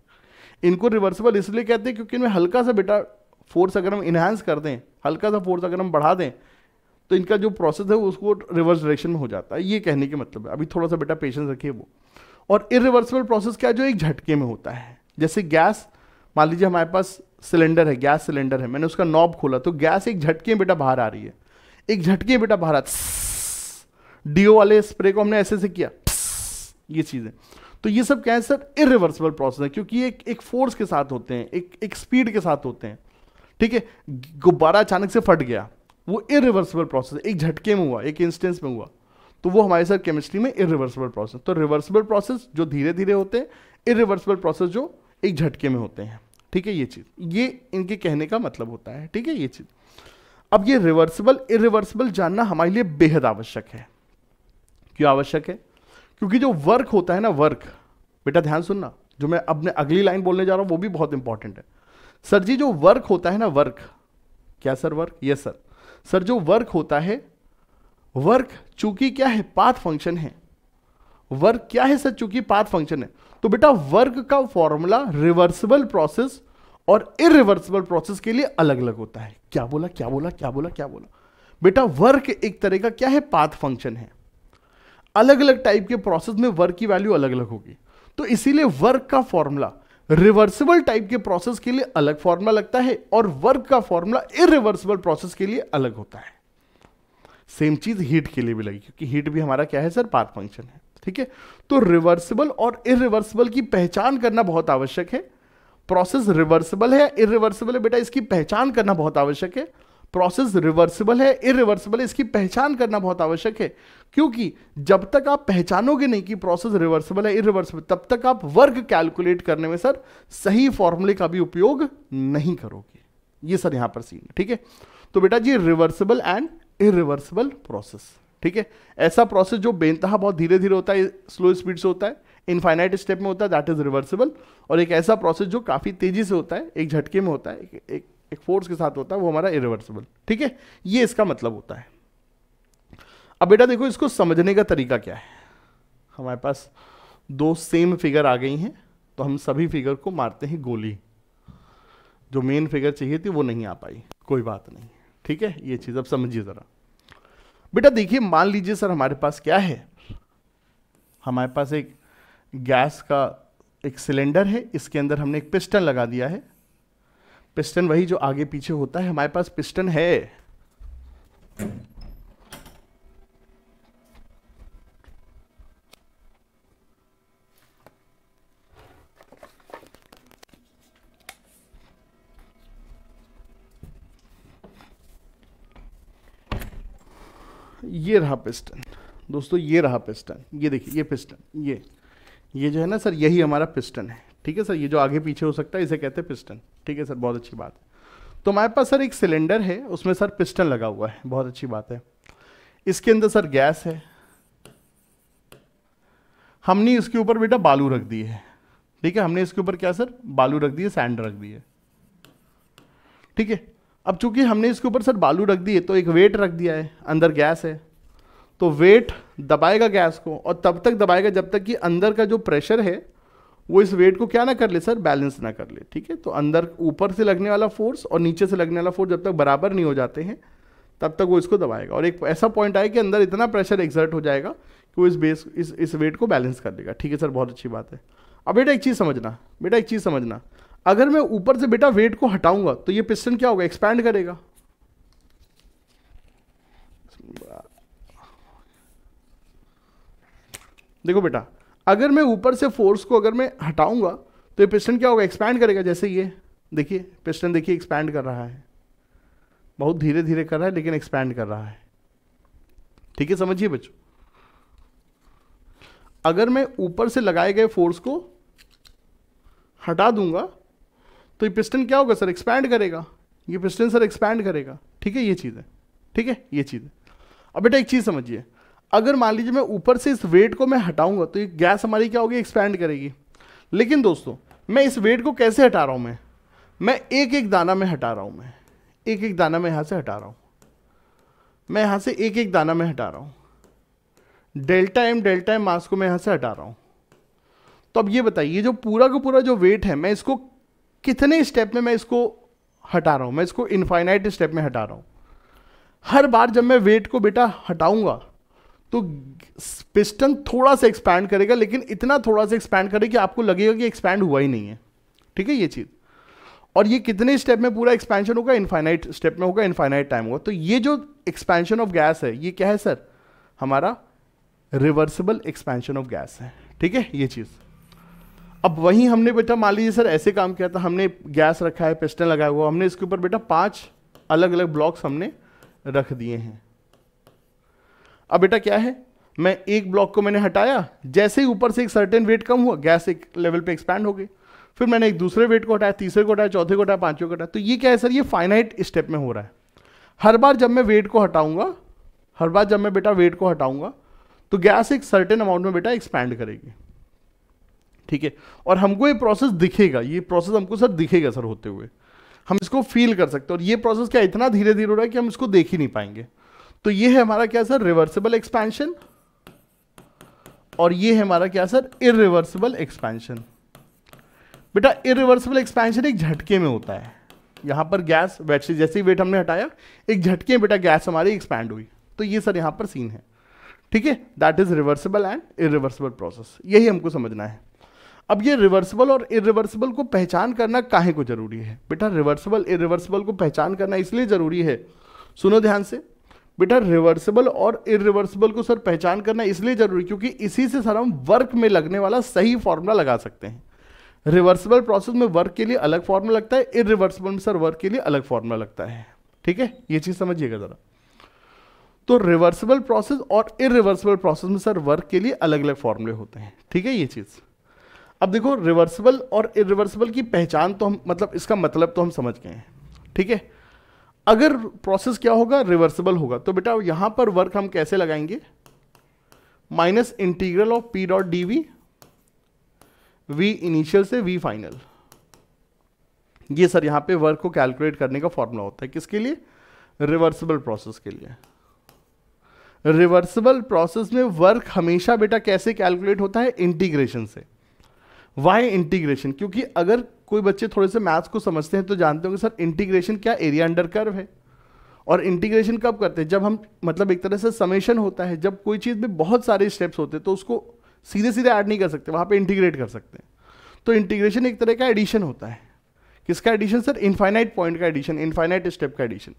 इनको रिवर्सिबल इसलिए कहते हैं क्योंकि इनमें हल्का सा बेटा फोर्स अगर हम इन्हांस कर दें हल्का सा फोर्स अगर हम बढ़ा दें तो इनका जो प्रोसेस है उसको रिवर्स डायरेक्शन में हो जाता है ये कहने के मतलब है अभी थोड़ा सा बेटा पेशेंस रखिए वो और इरिवर्सिबल प्रोसेस क्या जो एक झटके में होता है जैसे गैस मान लीजिए हमारे पास सिलेंडर है गैस सिलेंडर है मैंने उसका नॉब खोला तो गैस एक झटके में बेटा बाहर आ रही है एक झटके बेटा बाहर आ डीओ वाले स्प्रे को हमने ऐसे से किया ये चीजें तो ये सब क्या है सर इरिवर्सिबल प्रोसेस है क्योंकि एक एक फोर्स के साथ होते हैं एक एक स्पीड के साथ होते हैं ठीक है गुब्बारा अचानक से फट गया वो इरिवर्सिबल प्रोसेस एक झटके में हुआ एक इंस्टेंस में हुआ तो वो हमारे सर केमिस्ट्री में इरिवर्सिबल प्रोसेस तो रिवर्सिबल प्रोसेस जो धीरे धीरे होते हैं इरिवर्सिबल प्रोसेस जो एक झटके में होते हैं ठीक है ये चीज़ ये इनके कहने का मतलब होता है ठीक है ये चीज़ अब ये रिवर्सिबल इरिवर्सिबल जानना हमारे लिए बेहद आवश्यक है क्यों आवश्यक है क्योंकि जो वर्क होता है ना वर्क बेटा ध्यान सुनना जो मैं अपने अगली लाइन बोलने जा रहा हूं वो भी बहुत इंपॉर्टेंट है सर जी जो वर्क होता है ना वर्क क्या sir work yes sir sir जो वर्क होता है वर्क चूंकि क्या है पाथ फंक्शन है वर्क क्या है सर चूंकि पाथ फंक्शन है तो बेटा वर्क का फॉर्मूला रिवर्सिबल प्रोसेस और इरिवर्सिबल प्रोसेस के लिए अलग अलग होता है क्या बोला क्या बोला क्या बोला क्या बोला बेटा वर्क एक तरह का क्या है पाथ फंक्शन है अलग अलग टाइप के प्रोसेस में वर्क की वैल्यू अलग अलग होगी तो इसीलिए वर्क का फॉर्मूला रिवर्सिबल टाइप के प्रोसेस के लिए अलग फॉर्मूला लगता है और वर्क का फॉर्मूला इरिवर्सिबल प्रोसेस के लिए अलग होता है सेम चीज हीट के लिए भी लगी क्योंकि हीट भी हमारा क्या है सर पार्क फंक्शन है ठीक है तो रिवर्सिबल और इरिवर्सिबल की पहचान करना बहुत आवश्यक है प्रोसेस रिवर्सिबल है या इरिवर्सिबल है बेटा इसकी पहचान करना बहुत आवश्यक है प्रोसेस रिवर्सिबल है इरिवर्सिबल है इसकी पहचान करना बहुत आवश्यक है क्योंकि जब तक आप पहचानोगे नहीं कि प्रोसेस रिवर्सिबल है इरिवर्सिबल तब तक आप वर्क कैलकुलेट करने में सर सही फॉर्मूले का भी उपयोग नहीं करोगे ये सर यहां पर सीन ठीक है तो बेटा जी रिवर्सिबल एंड इरिवर्सिबल प्रोसेस ठीक है ऐसा प्रोसेस जो बेनतहा बहुत धीरे धीरे होता है स्लो स्पीड से होता है इनफाइनाइट स्टेप में होता है दैट इज रिवर्सिबल और एक ऐसा प्रोसेस जो काफ़ी तेजी से होता है एक झटके में होता है एक, एक एक फोर्स के साथ होता है वो हमारा इरिवर्सिबल ठीक है ये इसका मतलब होता है अब बेटा देखो इसको समझने का तरीका क्या है हमारे पास दो सेम फिगर आ गई हैं तो हम सभी फिगर को मारते हैं गोली जो मेन फिगर चाहिए थी वो नहीं आ पाई कोई बात नहीं ठीक है ये चीज़ अब समझिए ज़रा बेटा देखिए मान लीजिए सर हमारे पास क्या है हमारे पास एक गैस का एक सिलेंडर है इसके अंदर हमने एक पिस्टन लगा दिया है पिस्टन वही जो आगे पीछे होता है हमारे पास पिस्टन है ये रहा पिस्टन दोस्तों ये रहा पिस्टन ये देखिए ये पिस्टन ये ये जो है ना सर यही हमारा पिस्टन है ठीक है सर ये जो आगे पीछे हो सकता है इसे कहते हैं पिस्टन ठीक है सर बहुत अच्छी बात है तो हमारे पास सर एक सिलेंडर है उसमें सर पिस्टन लगा हुआ है बहुत अच्छी बात है इसके अंदर सर गैस है हमने इसके ऊपर बेटा बालू रख दी है ठीक है हमने इसके ऊपर क्या सर बालू रख दी है सैंड रख दी है ठीक है अब चूंकि हमने इसके ऊपर सर बालू रख दी है तो एक वेट रख दिया है अंदर गैस है तो वेट दबाएगा गैस को और तब तक दबाएगा जब तक कि अंदर का जो प्रेशर है वो इस वेट को क्या ना कर ले सर बैलेंस ना कर ले ठीक है तो अंदर ऊपर से लगने वाला फोर्स और नीचे से लगने वाला फोर्स जब तक बराबर नहीं हो जाते हैं तब तक वो इसको दबाएगा और एक ऐसा पॉइंट आए कि अंदर इतना प्रेशर एग्जर्ट हो जाएगा कि वो इस बेस इस इस वेट को बैलेंस कर देगा ठीक है सर बहुत अच्छी बात है अब बेटा एक चीज़ समझना बेटा एक चीज़ समझना अगर मैं ऊपर से बेटा वेट को हटाऊंगा तो ये पिस्टन क्या होगा एक्सपैंड करेगा देखो बेटा अगर मैं ऊपर से फोर्स को अगर मैं हटाऊंगा तो ये पिस्टन क्या होगा एक्सपैंड करेगा जैसे ये देखिए पिस्टन देखिए एक्सपैंड कर रहा है बहुत धीरे धीरे कर रहा है लेकिन एक्सपैंड कर रहा है ठीक है समझिए बच्चों अगर मैं ऊपर से लगाए गए फोर्स को हटा दूंगा तो ये पिस्टन क्या होगा सर एक्सपैंड करेगा ये पिस्टन सर एक्सपैंड करेगा ठीक है ये चीज़ है ठीक है ये चीज़ है अब बेटा एक चीज़ समझिए अगर मान लीजिए मैं ऊपर से इस वेट को मैं हटाऊंगा तो ये गैस हमारी क्या होगी एक्सपैंड करेगी लेकिन दोस्तों मैं इस वेट को कैसे हटा रहा हूँ मैं मैं एक एक दाना में हटा रहा हूँ मैं एक एक दाना मैं यहाँ से हटा रहा हूँ मैं यहाँ से एक एक दाना में हटा रहा हूँ delta M delta M mass को मैं यहाँ से हटा रहा हूँ तो अब ये बताइए जो पूरा का पूरा जो वेट है मैं इसको कितने स्टेप में मैं इसको हटा रहा हूँ मैं इसको इनफाइनाइट स्टेप में हटा रहा हूँ हर बार जब मैं वेट को बेटा हटाऊंगा तो पिस्टन थोड़ा सा एक्सपैंड करेगा लेकिन इतना थोड़ा सा एक्सपैंड करेगा कि आपको लगेगा कि एक्सपैंड हुआ ही नहीं है ठीक है ये चीज़ और ये कितने स्टेप में पूरा एक्सपेंशन होगा इनफाइनाइट स्टेप में होगा इनफाइनाइट टाइम होगा तो ये जो एक्सपेंशन ऑफ गैस है ये क्या है सर हमारा रिवर्सिबल एक्सपेंशन ऑफ गैस है ठीक है ये चीज़ अब वहीं हमने बेटा मान लीजिए सर ऐसे काम किया था हमने गैस रखा है पिस्टन लगाया हुआ हमने इसके ऊपर बेटा पांच अलग अलग ब्लॉक्स हमने रख दिए हैं अब बेटा क्या है मैं एक ब्लॉक को मैंने हटाया जैसे ही ऊपर से एक सर्टेन वेट कम हुआ गैस एक लेवल पे एक्सपैंड हो गई फिर मैंने एक दूसरे वेट को हटाया तीसरे को हटाया चौथे को हटाया पांचवें को हटाया तो ये क्या है सर ये फाइनाइट स्टेप में हो रहा है हर बार जब मैं वेट को हटाऊंगा हर बार जब मैं बेटा वेट को हटाऊंगा तो गैस एक सर्टेन अमाउंट में बेटा एक्सपैंड करेगी ठीक है और हमको ये प्रोसेस दिखेगा ये प्रोसेस हमको सर दिखेगा सर होते हुए हम इसको फील कर सकते हैं और ये प्रोसेस क्या इतना धीरे धीरे हो रहा है कि हम इसको देख ही नहीं पाएंगे तो ये है हमारा क्या सर रिवर्सिबल एक्सपेंशन और ये है हमारा क्या सर इरिवर्सिबल एक्सपेंशन बेटा इरिवर्सिबल एक्सपेंशन एक झटके में होता है यहां पर गैस वैसे जैसे ही वेट हमने हटाया एक झटके में बेटा गैस हमारी एक्सपैंड हुई तो ये सर यहां पर सीन है ठीक है that is reversible and irreversible process यही हमको समझना है अब ये रिवर्सिबल और इरिवर्सिबल को पहचान करना काहे को जरूरी है बेटा रिवर्सिबल इरिवर्सिबल को पहचान करना इसलिए जरूरी है सुनो ध्यान से बेटा रिवर्सिबल और इरिवर्सिबल को सर पहचान करना इसलिए जरूरी क्योंकि इसी से सर हम वर्क में लगने वाला सही फॉर्मूला लगा सकते हैं रिवर्सिबल प्रोसेस में वर्क के लिए अलग फॉर्मूला लगता है इरिवर्सिबल में सर वर्क के लिए अलग फॉर्मूला लगता है ठीक है ये चीज़ समझिएगा ज़रा तो रिवर्सिबल प्रोसेस और इरिवर्सिबल प्रोसेस में सर वर्क के लिए अलग अलग फॉर्मूले होते हैं ठीक है ये चीज़ अब देखो रिवर्सिबल और इरिवर्सिबल की पहचान तो हम मतलब इसका मतलब तो हम समझ गए हैं ठीक है अगर प्रोसेस क्या होगा रिवर्सिबल होगा तो बेटा यहां पर वर्क हम कैसे लगाएंगे minus integral of P dot D V V initial से वी फाइनल ये सर यहां पे वर्क को कैलकुलेट करने का फॉर्मूला होता है किसके लिए रिवर्सिबल प्रोसेस के लिए रिवर्सिबल प्रोसेस में वर्क हमेशा बेटा कैसे कैलकुलेट होता है इंटीग्रेशन से वाई इंटीग्रेशन क्योंकि अगर कोई बच्चे थोड़े से मैथ्स को समझते हैं तो जानते होंगे सर इंटीग्रेशन क्या एरिया अंडर कर्व है और इंटीग्रेशन कब करते हैं जब हम मतलब एक तरह से समेशन होता है जब कोई चीज़ में बहुत सारे स्टेप्स होते हैं तो उसको सीधे सीधे ऐड नहीं कर सकते वहाँ पे इंटीग्रेट कर सकते हैं तो इंटीग्रेशन एक तरह का एडिशन होता है किसका एडिशन सर इन्फाइनाइट पॉइंट का एडिशन इन्फाइनाइट स्टेप का एडिशन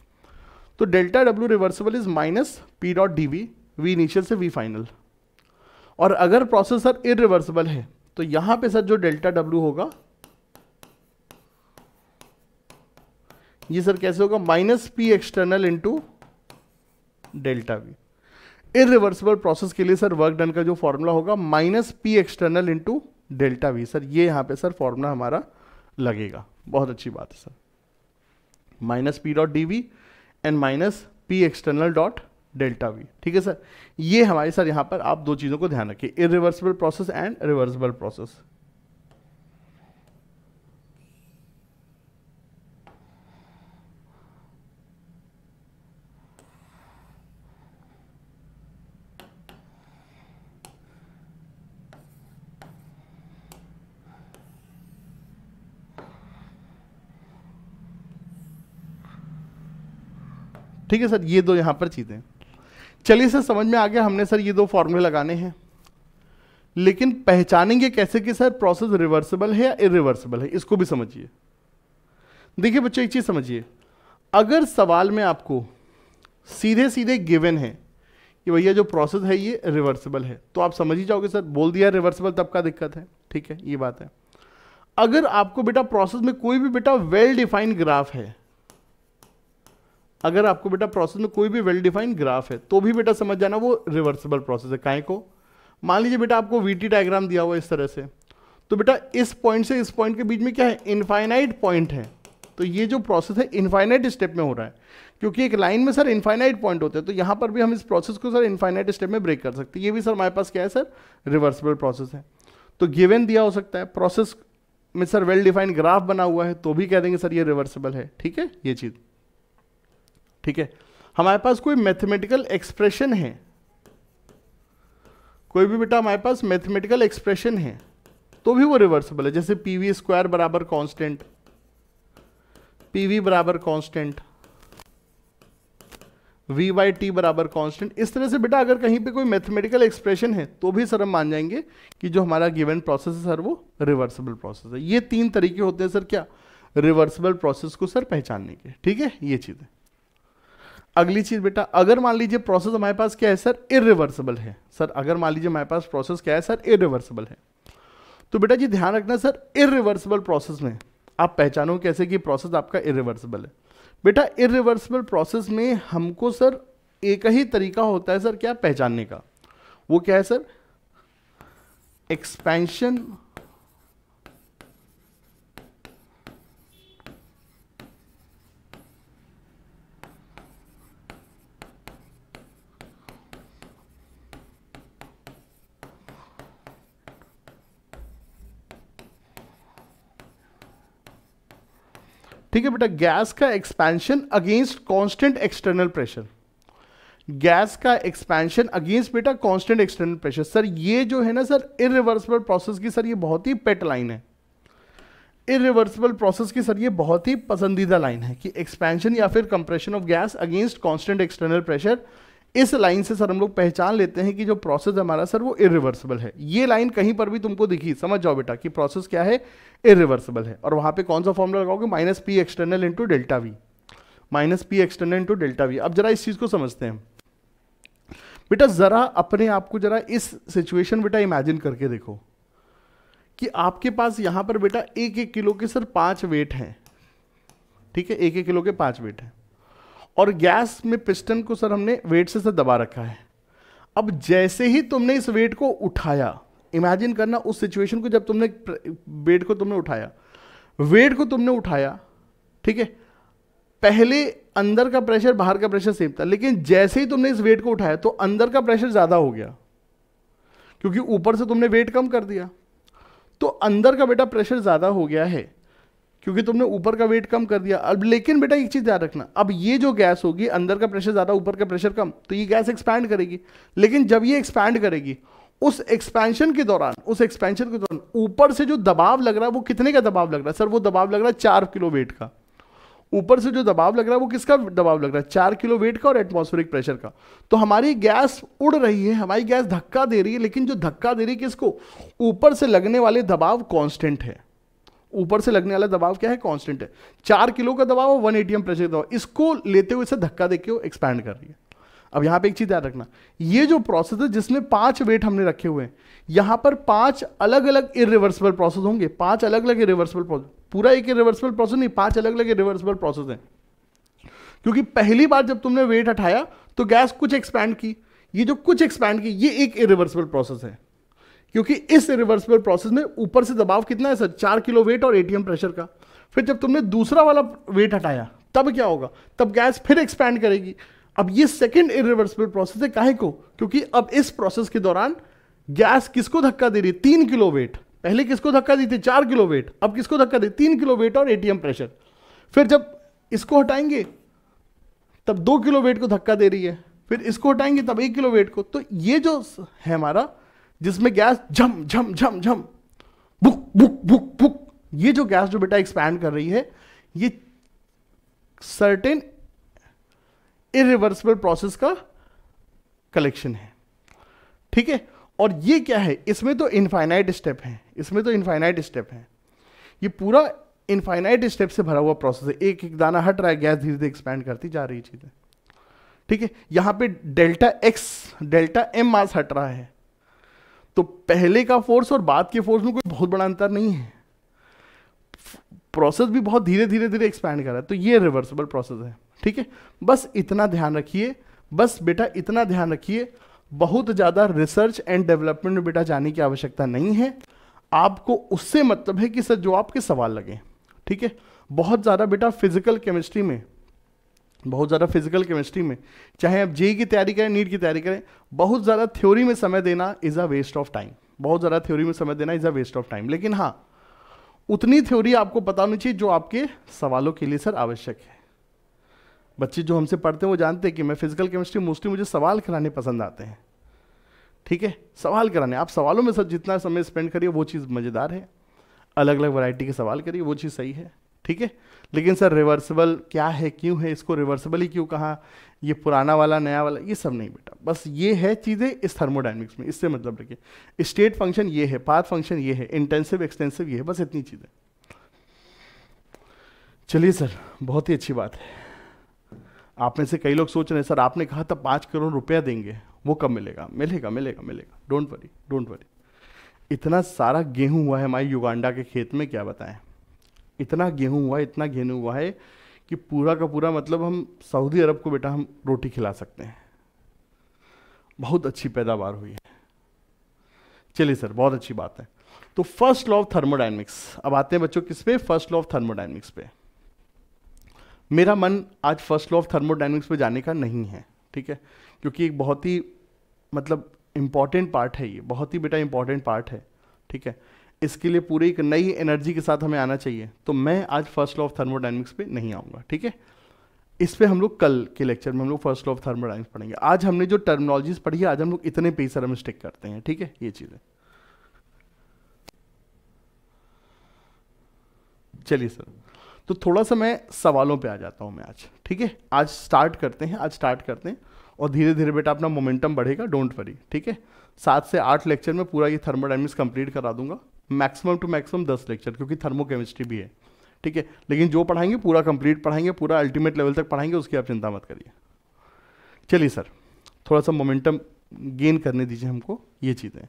तो delta W reversible is minus P dot D V V initial से वी फाइनल और अगर प्रोसेसर इरिवर्सिबल है तो यहाँ पे सर जो डेल्टा डब्ल्यू होगा ये सर कैसे होगा minus P external into delta V irreversible process के लिए सर वर्क डन का जो फॉर्मूला होगा minus P external into delta V sir ये यहां पे सर फॉर्मूला हमारा लगेगा बहुत अच्छी बात है sir minus P dot D V and minus P external dot delta V ठीक है सर ये हमारे सर यहाँ पर आप दो चीज़ों को ध्यान रखिए irreversible process and reversible process ठीक है सर ये दो यहाँ पर चीज़ें चलिए सर समझ में आ गया हमने सर ये दो फॉर्मूले लगाने हैं लेकिन पहचानेंगे कैसे कि सर प्रोसेस रिवर्सिबल है या इरिवर्सिबल है इसको भी समझिए देखिए बच्चों एक चीज़ समझिए अगर सवाल में आपको सीधे सीधे गिवन है कि भैया जो प्रोसेस है ये रिवर्सिबल है तो आप समझ ही जाओगे सर बोल दिया रिवर्सिबल तब का दिक्कत है ठीक है ये बात है अगर आपको बेटा प्रोसेस में कोई भी बेटा वेल डिफाइंड ग्राफ है अगर आपको बेटा प्रोसेस में कोई भी वेल डिफाइंड ग्राफ है तो भी बेटा समझ जाना वो रिवर्सिबल प्रोसेस है काय को मान लीजिए बेटा आपको वी डायग्राम दिया हुआ इस तरह से तो बेटा इस पॉइंट से इस पॉइंट के बीच में क्या है इनफाइनाइट पॉइंट है तो ये जो प्रोसेस है इनफाइनाइट स्टेप में हो रहा है क्योंकि एक लाइन में सर इनफाइनाइट पॉइंट होते हैं तो यहाँ पर भी हम इस प्रोसेस को सर इनफाइनाइट स्टेप में ब्रेक कर सकते हैं ये भी सर हमारे पास क्या है सर रिवर्सिबल प्रोसेस है तो गिवन दिया हो सकता है प्रोसेस में सर वेल डिफाइंड ग्राफ बना हुआ है तो भी कह देंगे सर ये रिवर्सिबल है ठीक है ये चीज़ ठीक है हमारे पास कोई मैथमेटिकल एक्सप्रेशन है कोई भी बेटा हमारे पास मैथमेटिकल एक्सप्रेशन है तो भी वो रिवर्सिबल है जैसे पी वी स्क्वायर बराबर कांस्टेंट पी वी बराबर कांस्टेंट वी वाई टी बराबर कांस्टेंट इस तरह से बेटा अगर कहीं पे कोई मैथमेटिकल एक्सप्रेशन है तो भी सर हम मान जाएंगे कि जो हमारा गिवन प्रोसेस है सर वो रिवर्सिबल प्रोसेस है ये तीन तरीके होते हैं सर क्या रिवर्सिबल प्रोसेस को सर पहचानने के ठीक है ये चीज़ें अगली चीज़ बेटा अगर मान लीजिए प्रोसेस हमारे पास क्या है सर इरिवर्सिबल है सर अगर मान लीजिए हमारे पास प्रोसेस क्या है सर इरिवर्सिबल है तो बेटा जी ध्यान रखना सर इरिवर्सिबल प्रोसेस में आप पहचानो कैसे कि प्रोसेस आपका इरिवर्सिबल है बेटा इरिवर्सिबल प्रोसेस में हमको सर एक ही तरीका होता है सर क्या पहचानने का वो क्या है सर एक्सपेंशन ठीक है बेटा गैस का expansion against constant external pressure gas का एक्सपेंशन अगेंस्ट बेटा कांस्टेंट एक्सटर्नल प्रेशर सर ये जो है ना सर इरिवर्सिबल प्रोसेस की सर ये बहुत ही पेट लाइन है इरिवर्सिबल प्रोसेस की सर ये बहुत ही पसंदीदा लाइन है कि एक्सपेंशन या फिर compression of gas against constant external pressure इस लाइन से सर हम लोग पहचान लेते हैं कि जो प्रोसेस हमारा सर वो इरिवर्सिबल है ये लाइन कहीं पर भी तुमको दिखी समझ जाओ बेटा कि प्रोसेस क्या है इरिवर्सिबल है और वहां पे कौन सा फॉर्मुला लगाओगे minus P external into delta V minus P external into delta V अब जरा इस चीज को समझते हैं बेटा जरा अपने आप को जरा इस सिचुएशन बेटा इमेजिन करके देखो कि आपके पास यहां पर बेटा एक एक किलो के सर पांच वेट हैं ठीक है एक एक किलो के पांच वेट हैं और गैस में पिस्टन को सर हमने वेट से सर दबा रखा है अब जैसे ही तुमने इस वेट को उठाया इमेजिन करना उस सिचुएशन को जब तुमने वेट को तुमने उठाया वेट को तुमने उठाया ठीक है पहले अंदर का प्रेशर बाहर का प्रेशर सेम था लेकिन जैसे ही तुमने इस वेट को उठाया तो अंदर का प्रेशर ज़्यादा हो गया क्योंकि ऊपर से तुमने वेट कम कर दिया तो अंदर का बेटा प्रेशर ज़्यादा हो गया है क्योंकि तुमने ऊपर का वेट कम कर दिया अब लेकिन बेटा एक चीज़ ध्यान रखना अब ये जो गैस होगी अंदर का प्रेशर ज़्यादा ऊपर का प्रेशर कम तो ये गैस एक्सपैंड करेगी लेकिन जब ये एक्सपैंड करेगी उस एक्सपेंशन के दौरान उस एक्सपेंशन के दौरान ऊपर से जो दबाव लग रहा है वो कितने का दबाव लग रहा है सर वो दबाव लग रहा है चार किलो वेट का ऊपर से जो दबाव लग रहा है वो किसका दबाव लग रहा है चार किलो वेट का और एटमॉस्फेरिक प्रेशर का तो हमारी गैस उड़ रही है हमारी गैस धक्का दे रही है लेकिन जो धक्का दे रही है किसको ऊपर से लगने वाले दबाव कॉन्स्टेंट है ऊपर से लगने वाला दबाव क्या है कॉन्स्टेंट है चार किलो का दबाव वन वन एटीएम प्रेशर दबाव इसको लेते हुए इसे धक्का देके वो एक्सपैंड कर रही है अब यहां पे एक चीज़ याद रखना ये जो प्रोसेस है जिसमें पांच वेट हमने रखे हुए हैं यहां पर पांच अलग अलग इरिवर्सिबल प्रोसेस होंगे पांच अलग अलग इरिवर्सिबल प्रोसेस पूरा एक इरिवर्सिबल प्रोसेस नहीं पांच अलग अलग इरिवर्सिबल प्रोसेस है क्योंकि पहली बार जब तुमने वेट हटाया तो गैस कुछ एक्सपैंड की ये जो कुछ एक्सपैंड की ये एक इरिवर्सिबल प्रोसेस है क्योंकि इस रिवर्सिबल प्रोसेस में ऊपर से दबाव कितना है सर चार किलो वेट और एटीएम प्रेशर का फिर जब तुमने दूसरा वाला वेट हटाया तब क्या होगा तब गैस फिर एक्सपैंड करेगी अब ये सेकेंड इरिवर्सिबल प्रोसेस है काहे को क्योंकि अब इस प्रोसेस के दौरान गैस किसको धक्का दे रही है तीन किलो वेट पहले किसको धक्का दी थी चार किलो वेट अब किसको धक्का दे तीन किलो वेट और एटीएम प्रेशर फिर जब इसको हटाएंगे तब दो किलो वेट को धक्का दे रही है फिर इसको हटाएंगे तब एक किलो वेट को तो ये जो है हमारा जिसमें गैस झम झम झम झम बुक बुक बुक बुक ये जो गैस जो बेटा एक्सपैंड कर रही है ये सर्टेन इरिवर्सिबल प्रोसेस का कलेक्शन है ठीक है और ये क्या है इसमें तो इनफाइनाइट स्टेप है इसमें तो इनफाइनाइट स्टेप है ये पूरा इनफाइनाइट स्टेप से भरा हुआ प्रोसेस है एक एक दाना हट रहा है गैस धीरे धीरे एक्सपैंड करती जा रही चीज़ें ठीक है यहां पे delta X delta M mass हट रहा है तो पहले का फोर्स और बाद के फोर्स में कोई बहुत बड़ा अंतर नहीं है प्रोसेस भी बहुत धीरे धीरे धीरे एक्सपैंड कर रहा है तो ये रिवर्सिबल प्रोसेस है ठीक है बस इतना ध्यान रखिए बस बेटा इतना ध्यान रखिए बहुत ज़्यादा रिसर्च एंड डेवलपमेंट में बेटा जाने की आवश्यकता नहीं है आपको उससे मतलब है कि सर जो आपके सवाल लगे ठीक है बहुत ज़्यादा बेटा फिजिकल केमिस्ट्री में बहुत ज़्यादा फिजिकल केमिस्ट्री में चाहे आप जे की तैयारी करें नीट की तैयारी करें बहुत ज़्यादा थ्योरी में समय देना is a waste of time बहुत ज़्यादा थ्योरी में समय देना is a waste of time लेकिन हाँ उतनी थ्योरी आपको पता होनी चाहिए जो आपके सवालों के लिए सर आवश्यक है बच्चे जो हमसे पढ़ते हैं वो जानते हैं कि मैं फिजिकल केमिस्ट्री मोस्टली मुझे सवाल कराने पसंद आते हैं ठीक है सवाल कराने आप सवालों में सर जितना समय स्पेंड करिए वो चीज़ मज़ेदार है अलग अलग वैरायटी के सवाल करिए वो चीज़ सही है ठीक है लेकिन सर रिवर्सिबल क्या है क्यों है इसको रिवर्सिबल ही क्यों कहा ये पुराना वाला नया वाला ये सब नहीं बेटा बस ये है चीज़ें इस थर्मोडाइनमिक्स में इससे मतलब रखिए स्टेट फंक्शन ये है पाथ फंक्शन ये है इंटेंसिव एक्सटेंसिव ये है बस इतनी चीज़ें चलिए सर बहुत ही अच्छी बात है आप में से कई लोग सोच रहे हैं सर आपने कहा था पाँच करोड़ रुपया देंगे वो कब मिलेगा मिलेगा मिलेगा मिलेगा डोंट वरी डोंट वरी इतना सारा गेहूं हुआ है हमारे युगांडा के खेत में क्या बताएं इतना गेहूँ हुआ है इतना गेहूँ हुआ है कि पूरा का पूरा मतलब हम सऊदी अरब को बेटा हम रोटी खिला सकते हैं बहुत अच्छी पैदावार हुई है चलिए सर बहुत अच्छी बात है तो फर्स्ट लॉ ऑफ थर्मोडाइनमिक्स अब आते हैं बच्चों किस पे फर्स्ट लॉ ऑफ थर्मोडाइनमिक्स पे मेरा मन आज फर्स्ट लॉ ऑफ थर्मोडाइनमिक्स पे जाने का नहीं है ठीक है क्योंकि एक बहुत ही मतलब इम्पॉर्टेंट पार्ट है ये बहुत ही बेटा इंपॉर्टेंट पार्ट है ठीक है इसके लिए पूरी एक नई एनर्जी के साथ हमें आना चाहिए तो मैं आज फर्स्ट लॉ ऑफ थर्मोडाइनमिक्स पे नहीं आऊँगा ठीक है इस पर हम लोग कल के लेक्चर में हम लोग फर्स्ट लॉ ऑफ थर्मोडाइनमिक्स पढ़ेंगे आज हमने जो टर्मोलॉजीज पढ़ी है आज हम लोग इतने पे सर मिस्टेक करते हैं ठीक है ये चीज़ें चलिए सर तो थोड़ा सा मैं सवालों पे आ जाता हूँ मैं आज ठीक है आज स्टार्ट करते हैं आज स्टार्ट करते हैं और धीरे धीरे बेटा अपना मोमेंटम बढ़ेगा डोंट वरी ठीक है सात से आठ लेक्चर में पूरा ये थर्मोडाइनमिक्स कंप्लीट करा दूंगा मैक्सिमम टू मैक्सिमम दस लेक्चर क्योंकि थर्मोकेमिस्ट्री भी है ठीक है लेकिन जो पढ़ाएंगे पूरा कंप्लीट पढ़ाएंगे पूरा अल्टीमेट लेवल तक पढ़ाएंगे उसकी आप चिंता मत करिए चलिए सर थोड़ा सा मोमेंटम गेन करने दीजिए हमको ये चीज़ें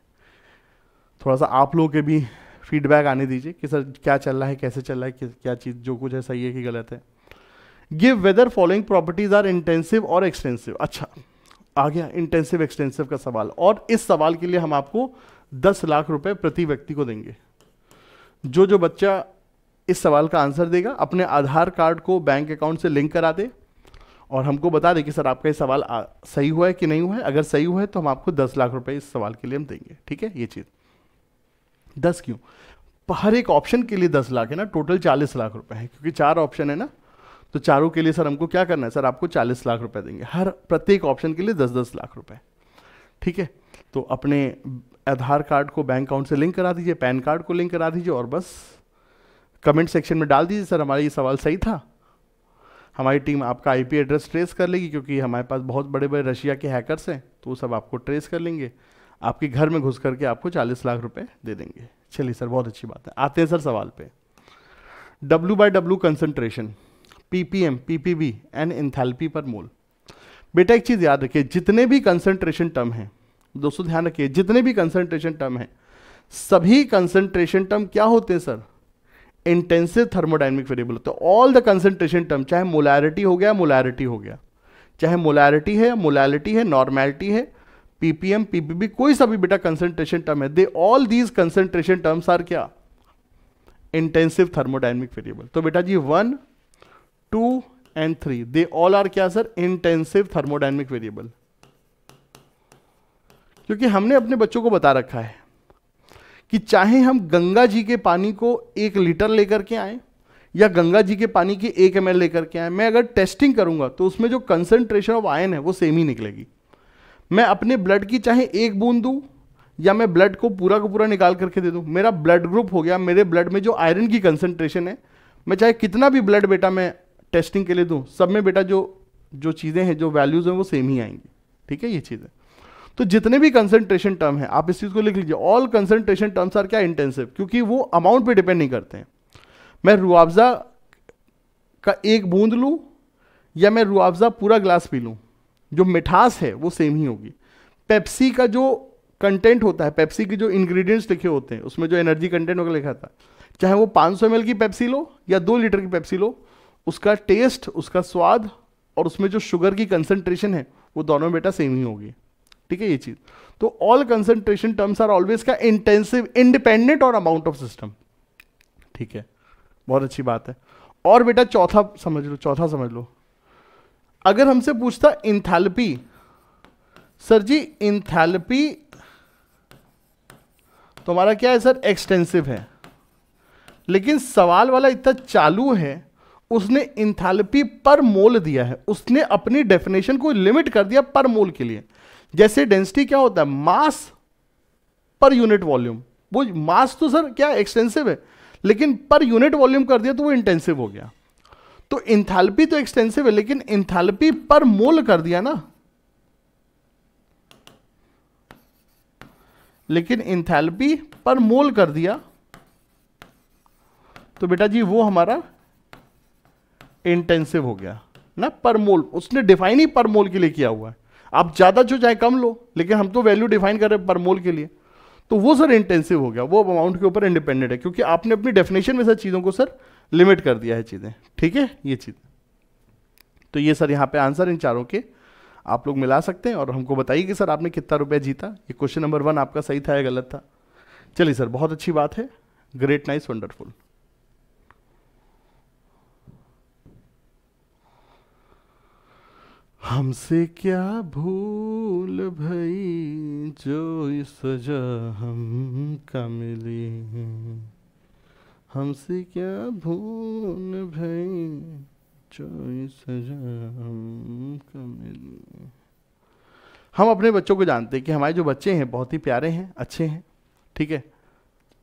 थोड़ा सा आप लोगों के भी फीडबैक आने दीजिए कि सर क्या चल रहा है कैसे चल रहा है क्या चीज़ जो कुछ है सही है कि गलत है give whether following properties are intensive और एक्सटेंसिव अच्छा आ गया इंटेंसिव एक्सटेंसिव का सवाल और इस सवाल के लिए हम आपको दस लाख रुपए प्रति व्यक्ति को देंगे जो जो बच्चा इस सवाल का आंसर देगा अपने आधार कार्ड को बैंक अकाउंट से लिंक करा दे और हमको बता दे कि सर आपका ये सवाल आ, सही हुआ है कि नहीं हुआ है अगर सही हुआ है तो हम आपको दस लाख रुपए इस सवाल के लिए हम देंगे ठीक है ये चीज़ दस क्यों हर एक ऑप्शन के लिए दस लाख है ना टोटल चालीस लाख रुपए है क्योंकि चार ऑप्शन है ना तो चारों के लिए सर हमको क्या करना है सर आपको चालीस लाख रुपए देंगे हर प्रत्येक ऑप्शन के लिए दस दस लाख रुपए ठीक है तो अपने आधार कार्ड को बैंक अकाउंट से लिंक करा दीजिए पैन कार्ड को लिंक करा दीजिए और बस कमेंट सेक्शन में डाल दीजिए सर हमारा ये सवाल सही था हमारी टीम आपका आईपी एड्रेस ट्रेस कर लेगी क्योंकि हमारे पास बहुत बड़े बड़े रशिया के हैकर्स हैं तो वो सब आपको ट्रेस कर लेंगे आपके घर में घुस करके आपको 40 लाख रुपए दे देंगे चलिए सर बहुत अच्छी बात है आते हैं सर सवाल पे W by W concentration P P M P P B and enthalpy per mole बेटा एक चीज़ याद रखिए जितने भी कंसनट्रेशन टर्म हैं दोस्तों ध्यान रखिए जितने भी कंसंट्रेशन टर्म हैं सभी कंसंट्रेशन टर्म क्या होते हैं सर इंटेंसिव थर्मोडाइनमिक वेरिएबल होते हैं ऑल द कंसंट्रेशन टर्म चाहे मोलैरिटी हो गया मोलैरिटी हो गया चाहे मोलैरिटी है मोलैलिटी है नॉर्मैलिटी है पीपीएम पीपीबी कोई सा भी बेटा कंसंट्रेशन टर्म है they all these concentration terms are क्या इंटेंसिव थर्मोडाइनमिक वेरिएबल तो बेटा जी one two and three they all are क्या सर इंटेंसिव थर्मोडाइनमिक वेरिएबल क्योंकि हमने अपने बच्चों को बता रखा है कि चाहे हम गंगा जी के पानी को एक लीटर लेकर के आए या गंगा जी के पानी की एक एम लेकर के आए मैं अगर टेस्टिंग करूंगा तो उसमें जो कंसनट्रेशन ऑफ आयन है वो सेम ही निकलेगी मैं अपने ब्लड की चाहे एक बूंद दूँ या मैं ब्लड को पूरा का पूरा निकाल करके दे दूँ मेरा ब्लड ग्रुप हो गया मेरे ब्लड में जो आयरन की कंसनट्रेशन है मैं चाहे कितना भी ब्लड बेटा मैं टेस्टिंग के लिए दूँ सब में बेटा जो जो चीज़ें हैं जो वैल्यूज़ हैं वो सेम ही आएंगी ठीक है ये चीज़ें तो जितने भी कंसंट्रेशन टर्म है आप इस चीज़ को लिख लीजिए ऑल कंसंट्रेशन टर्म्स आर क्या इंटेंसिव क्योंकि वो अमाउंट पे डिपेंड नहीं करते हैं मैं रुआवज़ा का एक बूंद लूँ या मैं रुआवज़ा पूरा ग्लास पी लूँ जो मिठास है वो सेम ही होगी पेप्सी का जो कंटेंट होता है पेप्सी के जो इंग्रेडिएंट्स लिखे होते हैं उसमें जो एनर्जी कंटेंट वगैरह लिखा था चाहे वो 500 सौ की पेप्सी लो या दो लीटर की पेप्सी लो उसका टेस्ट उसका स्वाद और उसमें जो शुगर की कंसंट्रेशन है वो दोनों बेटा सेम ही होगी ठीक है ये चीज तो all concentration terms are always का इंटेंसिव इंडिपेंडेंट और अमाउंट ऑफ सिस्टम ठीक है बहुत अच्छी बात है और बेटा चौथा समझ लो चौथा समझ लो अगर हमसे पूछता इंथैल्पी सर जी इंथैल्पी तो हमारा क्या है सर एक्सटेंसिव है लेकिन सवाल वाला इतना चालू है उसने इंथैल्पी पर मोल दिया है उसने अपनी डेफिनेशन को लिमिट कर दिया पर मोल के लिए जैसे डेंसिटी क्या होता है मास पर यूनिट वॉल्यूम वो मास तो सर क्या एक्सटेंसिव है लेकिन पर यूनिट वॉल्यूम कर दिया तो वो इंटेंसिव हो गया तो इंथैल्पी तो एक्सटेंसिव है लेकिन इंथैल्पी पर मोल कर दिया ना लेकिन इंथैल्पी पर मोल कर दिया तो बेटा जी वो हमारा इंटेंसिव हो गया ना पर मोल उसने डिफाइन ही पर मोल के लिए किया हुआ है आप ज़्यादा जो चाहे कम लो लेकिन हम तो वैल्यू डिफाइन कर रहे हैं पर मोल के लिए तो वो सर इंटेंसिव हो गया वो अमाउंट के ऊपर इंडिपेंडेंट है क्योंकि आपने अपनी डेफिनेशन में सर चीज़ों को सर लिमिट कर दिया है चीज़ें ठीक है ये चीज़ तो ये सर यहाँ पे आंसर इन चारों के आप लोग मिला सकते हैं और हमको बताइए कि सर आपने कितना रुपया जीता ये क्वेश्चन नंबर वन आपका सही था या गलत था चलिए सर बहुत अच्छी बात है ग्रेट नाइस वंडरफुल हमसे क्या भूल भई जो सजा हम मिली हमसे क्या भूल भई जो सजा हमका मिली हम अपने बच्चों को जानते हैं कि हमारे जो बच्चे हैं बहुत ही प्यारे हैं अच्छे हैं ठीक है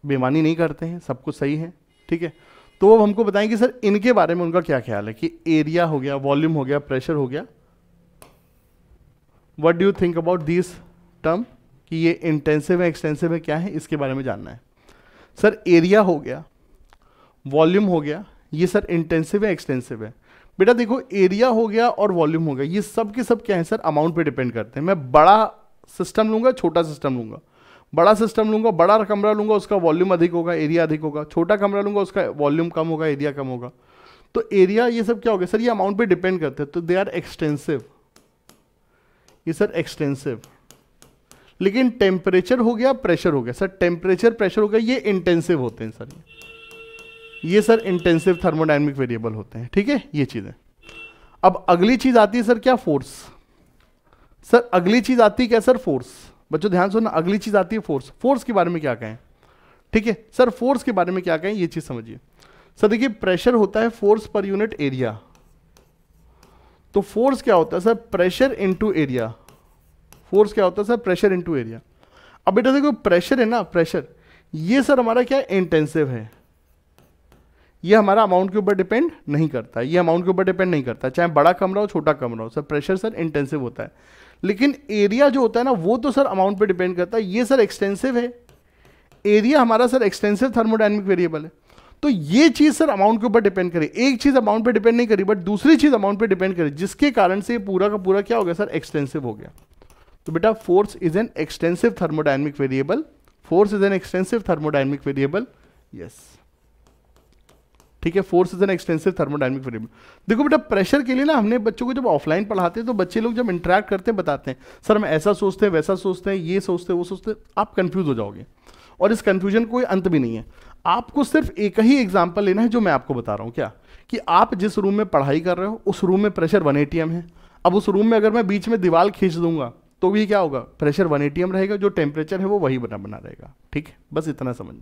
बेमानी नहीं करते हैं सब कुछ सही है ठीक है तो वो हमको बताएं कि सर इनके बारे में उनका क्या ख्याल है कि एरिया हो गया वॉल्यूम हो गया प्रेशर हो गया what do you think about this term कि ये इंटेंसिव है एक्सटेंसिव है क्या है इसके बारे में जानना है सर एरिया हो गया वॉल्यूम हो गया ये सर इंटेंसिव है एक्सटेंसिव है बेटा देखो एरिया हो गया और वॉल्यूम हो गया ये सब के सब क्या है सर अमाउंट पे डिपेंड करते हैं मैं बड़ा सिस्टम लूंगा छोटा सिस्टम लूंगा बड़ा सिस्टम लूंगा बड़ा कमरा लूंगा उसका वॉल्यूम अधिक होगा एरिया अधिक होगा छोटा कमरा लूंगा उसका वॉल्यूम कम होगा एरिया कम होगा तो एरिया ये सब क्या हो गया सर ये अमाउंट पे डिपेंड करते हैं तो दे आर एक्सटेंसिव ये सर एक्सटेंसिव लेकिन टेम्परेचर हो गया प्रेशर हो गया सर टेम्परेचर प्रेशर हो गया ये इंटेंसिव होते हैं सर ये सर इंटेंसिव थर्मोडाइनमिक वेरिएबल होते हैं ठीक है ये चीज़ें अब अगली चीज़ आती है सर क्या फोर्स सर अगली चीज़ आती है क्या सर फोर्स बच्चों ध्यान सुनना अगली चीज़ आती है फोर्स फोर्स के बारे में क्या कहें ठीक है सर फोर्स के बारे में क्या कहें ये चीज़ समझिए सर देखिए प्रेशर होता है फोर्स पर यूनिट एरिया तो फोर्स क्या होता है sir pressure into area force क्या होता है सर प्रेशर इनटू एरिया अब बेटा देखो प्रेशर है ना प्रेशर ये सर हमारा क्या इंटेंसिव है ये हमारा अमाउंट के ऊपर डिपेंड नहीं करता ये अमाउंट के ऊपर डिपेंड नहीं करता चाहे बड़ा कमरा हो छोटा कमरा हो सर प्रेशर सर इंटेंसिव होता है लेकिन एरिया जो होता है ना वो तो सर अमाउंट पे डिपेंड करता है ये सर एक्सटेंसिव है एरिया हमारा सर एक्सटेंसिव थर्मोडाइनमिक वेरिएबल है तो ये चीज़ सर अमाउंट के ऊपर डिपेंड करे एक चीज़ अमाउंट पे डिपेंड नहीं करी बट दूसरी चीज़ अमाउंट पे डिपेंड करे जिसके कारण से पूरा का पूरा क्या हो गया सर एक्सटेंसिव हो गया तो बेटा force is an extensive thermodynamic variable force is an extensive thermodynamic variable yes ठीक है force is an extensive thermodynamic variable देखो बेटा प्रेशर के लिए ना हमने बच्चों को जब ऑफलाइन पढ़ाते हैं तो बच्चे लोग जब इंटरेक्ट करते हैं बताते हैं सर हम ऐसा सोचते हैं वैसा सोचते हैं ये सोचते हैं वो सोचते हैं आप कंफ्यूज हो जाओगे और इस कंफ्यूजन कोई अंत भी नहीं है आपको सिर्फ एक ही एग्जाम्पल लेना है जो मैं आपको बता रहा हूँ क्या कि आप जिस रूम में पढ़ाई कर रहे हो उस रूम में प्रेशर वन है अब उस रूम में अगर मैं बीच में दीवार खींच दूंगा तो भी क्या होगा प्रेशर वन एटीएम रहेगा जो टेम्परेचर है वो वही बना बना रहेगा ठीक है बस इतना समझ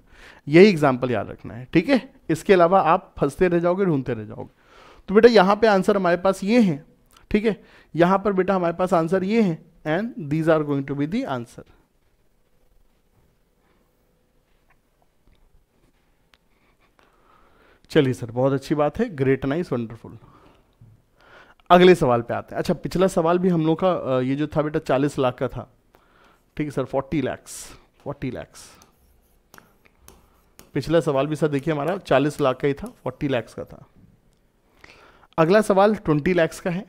यही एग्जाम्पल याद रखना है ठीक है इसके अलावा आप फंसते रह जाओगे ढूंढते रह जाओगे तो बेटा यहाँ पे आंसर हमारे पास ये है ठीक है यहाँ पर बेटा हमारे पास आंसर ये है and these are going to be the answer चलिए सर बहुत अच्छी बात है ग्रेट नाइस वंडरफुल अगले सवाल पे आते हैं अच्छा पिछला सवाल भी हम लोग का ये जो था बेटा चालीस लाख का था ठीक है sir forty lakhs forty lakhs पिछला सवाल भी सर देखिए हमारा चालीस लाख का ही था फोर्टी लैक्स का था अगला सवाल ट्वेंटी लैक्स का है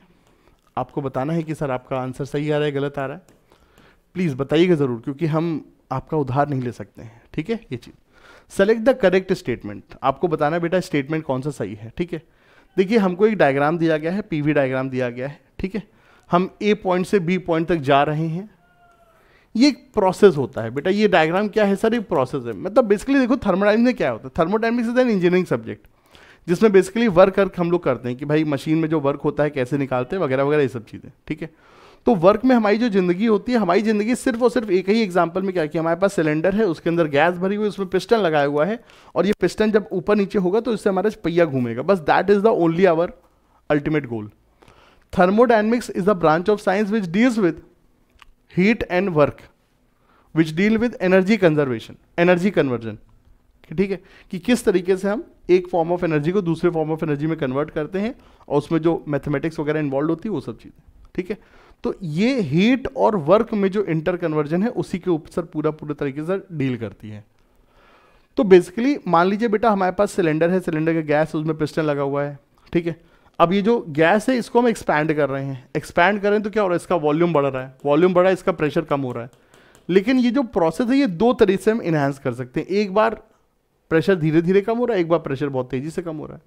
आपको बताना है कि सर आपका आंसर सही आ रहा है गलत आ रहा है प्लीज़ बताइएगा ज़रूर क्योंकि हम आपका उधार नहीं ले सकते हैं ठीक है ये चीज़ सेलेक्ट द करेक्ट स्टेटमेंट आपको बताना बेटा स्टेटमेंट कौन सा सही है ठीक है देखिए हमको एक डायग्राम दिया गया है पीवी डायग्राम दिया गया है ठीक है हम ए पॉइंट से बी पॉइंट तक जा रहे हैं ये एक प्रोसेस होता है बेटा ये डायग्राम क्या है सर एक प्रोसेस है मतलब बेसिकली देखो थर्मोडाइनमिक्स में क्या होता है thermodynamics is an engineering subject जिसमें बेसिकली वर्क वर्क हम लोग करते हैं कि भाई मशीन में जो वर्क होता है कैसे निकालते हैं वगैरह वगैरह ये सब चीज़ें ठीक है तो वर्क में हमारी जो जिंदगी होती है हमारी जिंदगी सिर्फ और सिर्फ एक ही एग्जाम्पल में क्या कि हमारे पास सिलेंडर है उसके अंदर गैस भरी हुई उसमें पिस्टन लगाया हुआ है और ये पिस्टन जब ऊपर नीचे होगा तो इससे हमारा पहिया घूमेगा बस that is the only our ultimate goal thermodynamics is the branch of science which deals with heat and work which deal with energy conservation energy conversion ठीक है कि किस तरीके से हम एक फॉर्म ऑफ एनर्जी को दूसरे फॉर्म ऑफ एनर्जी में कन्वर्ट करते हैं और उसमें जो मैथमेटिक्स वगैरह इन्वॉल्व होती है वो सब चीज़ें ठीक है तो ये हीट और वर्क में जो इंटर कन्वर्जन है उसी के ऊपर पूरा पूरे तरीके से डील करती है तो बेसिकली मान लीजिए बेटा हमारे पास सिलेंडर है सिलेंडर का गैस उसमें पिस्टन लगा हुआ है ठीक है अब ये जो गैस है इसको हम एक्सपैंड कर रहे हैं एक्सपैंड करें तो क्या हो रहा है इसका वॉल्यूम बढ़ रहा है वॉल्यूम बढ़ रहा है इसका प्रेशर कम हो रहा है लेकिन ये जो प्रोसेस है ये दो तरीके से हम इन्हांस कर सकते हैं एक बार प्रेशर धीरे धीरे कम हो रहा है एक बार प्रेशर बहुत तेज़ी से कम हो रहा है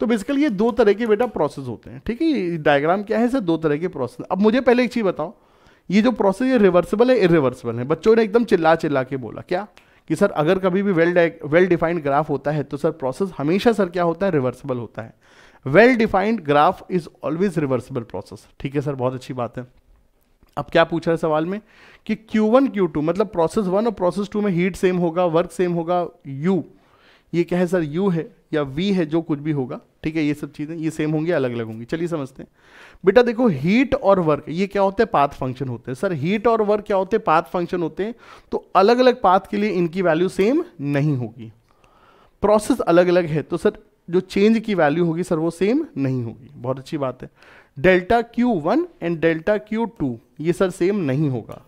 तो बेसिकली ये दो तरह के बेटा प्रोसेस होते हैं ठीक है डायग्राम क्या है सर दो तरह के प्रोसेस अब मुझे पहले एक चीज़ बताओ ये जो प्रोसेस ये रिवर्सिबल है इरिवर्सिबल है बच्चों ने एकदम चिल्ला चिल्ला के बोला क्या कि सर अगर कभी भी वेल वेल डिफाइंड ग्राफ होता है तो सर प्रोसेस हमेशा सर क्या होता है रिवर्सिबल होता है well defined graph is always reversible process ठीक है सर बहुत अच्छी बात है अब क्या पूछा है सवाल में कि Q1 Q2 मतलब प्रोसेस वन और प्रोसेस टू में हीट सेम होगा वर्क सेम होगा U ये क्या है सर U है या वी है जो कुछ भी होगा ठीक है ये सब चीज़ें ये सेम होंगी अलग अलग होंगी चलिए समझते हैं बेटा देखो हीट और वर्क ये क्या होते हैं पाथ फंक्शन होते हैं सर हीट और वर्क क्या होते हैं पाथ फंक्शन होते हैं तो अलग अलग पाथ के लिए इनकी वैल्यू सेम नहीं होगी प्रोसेस अलग अलग है तो सर जो चेंज की वैल्यू होगी सर वो सेम नहीं होगी बहुत अच्छी बात है delta Q one and delta Q two ये सर सेम नहीं होगा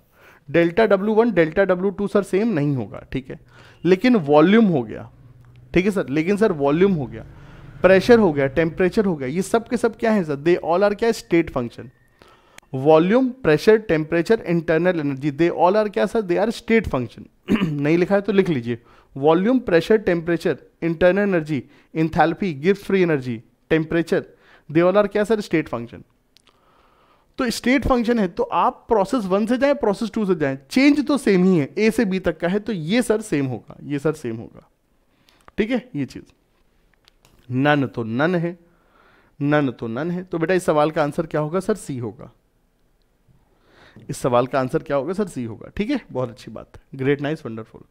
delta W one delta W two sir same नहीं होगा ठीक है लेकिन वॉल्यूम हो गया ठीक है सर लेकिन सर वॉल्यूम हो गया प्रेशर हो गया टेम्परेचर हो गया ये सब के सब क्या है सर दे ऑल आर क्या है state function volume pressure temperature internal energy they all are क्या sir they are state function नहीं लिखा है तो लिख लीजिए volume pressure temperature internal energy enthalpy गिफ्ट free energy temperature they all are क्या सर स्टेट फंक्शन तो स्टेट फंक्शन है तो आप प्रोसेस वन से जाएं प्रोसेस टू से जाएं चेंज तो सेम ही है ए से बी तक का है तो ये सर सेम होगा ये सर सेम होगा ठीक है ये चीज नन तो नन है नन तो नन है तो बेटा इस सवाल का आंसर क्या होगा सर सी होगा इस सवाल का आंसर क्या होगा सर सी होगा ठीक है बहुत अच्छी बात है ग्रेट नाइस वंडरफुल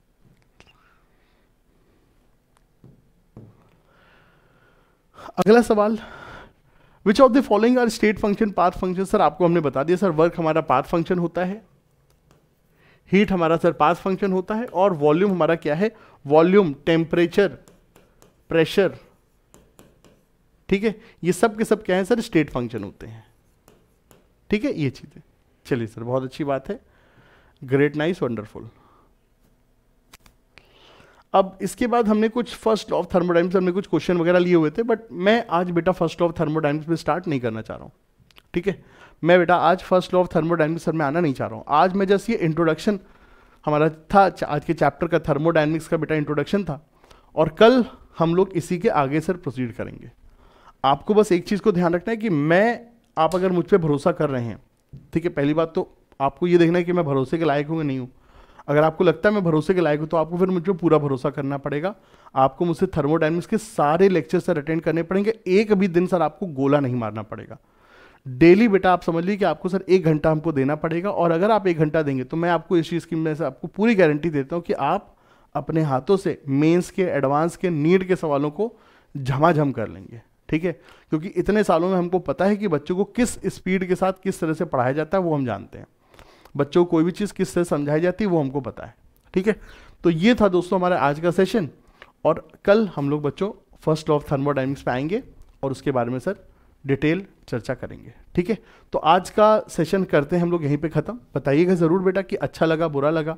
अगला सवाल which of the following are state function path function sir आपको हमने बता दिया सर वर्क हमारा पाथ फंक्शन होता है हीट हमारा सर पास फंक्शन होता है और वॉल्यूम हमारा क्या है वॉल्यूम टेम्परेचर प्रेशर ठीक है ये सब के सब क्या है सर स्टेट फंक्शन होते हैं ठीक है ये चीज़ें चलिए सर बहुत अच्छी बात है ग्रेट नाइस वंडरफुल अब इसके बाद हमने कुछ फर्स्ट ऑफ थर्मोडाइनमिक्स हमने कुछ क्वेश्चन वगैरह लिए हुए थे बट मैं आज बेटा फर्स्ट ऑफ थर्मोडाइनमिक्स में स्टार्ट नहीं करना चाह रहा हूँ ठीक है मैं बेटा आज first law of thermodynamics sir में आना नहीं चाह रहा हूँ आज मैं जस्ट ये इंट्रोडक्शन हमारा था आज के चैप्टर का थर्मोडाइनमिक्स का बेटा इंट्रोडक्शन था और कल हम लोग इसी के आगे सर प्रोसीड करेंगे आपको बस एक चीज़ को ध्यान रखना है कि मैं आप अगर मुझ पर भरोसा कर रहे हैं ठीक है पहली बात तो आपको ये देखना है कि मैं भरोसे के लायक हूँ या नहीं हूँ अगर आपको लगता है मैं भरोसे के लायक हूँ तो आपको फिर मुझ पर पूरा भरोसा करना पड़ेगा आपको मुझसे थर्मोडाइनमिक्स के सारे लेक्चर सर अटेंड करने पड़ेंगे एक भी दिन सर आपको गोला नहीं मारना पड़ेगा डेली बेटा आप समझ लीजिए कि आपको सर एक घंटा हमको देना पड़ेगा और अगर आप एक घंटा देंगे तो मैं आपको इस चीज़ की से आपको पूरी गारंटी देता हूँ कि आप अपने हाथों से मेंस के एडवांस के नीड के सवालों को झमाझम कर लेंगे ठीक है क्योंकि इतने सालों में हमको पता है कि बच्चों को किस स्पीड के साथ किस तरह से पढ़ाया जाता है वो हम जानते हैं बच्चों को कोई भी चीज़ किस तरह समझाई जाती है वो हमको पता है ठीक है तो ये था दोस्तों हमारा आज का सेशन और कल हम लोग बच्चों फर्स्ट ऑफ थर्मोडाइनमिक्स पे आएंगे और उसके बारे में सर डिटेल चर्चा करेंगे ठीक है तो आज का सेशन करते हैं हम लोग यहीं पे ख़त्म बताइएगा ज़रूर बेटा कि अच्छा लगा बुरा लगा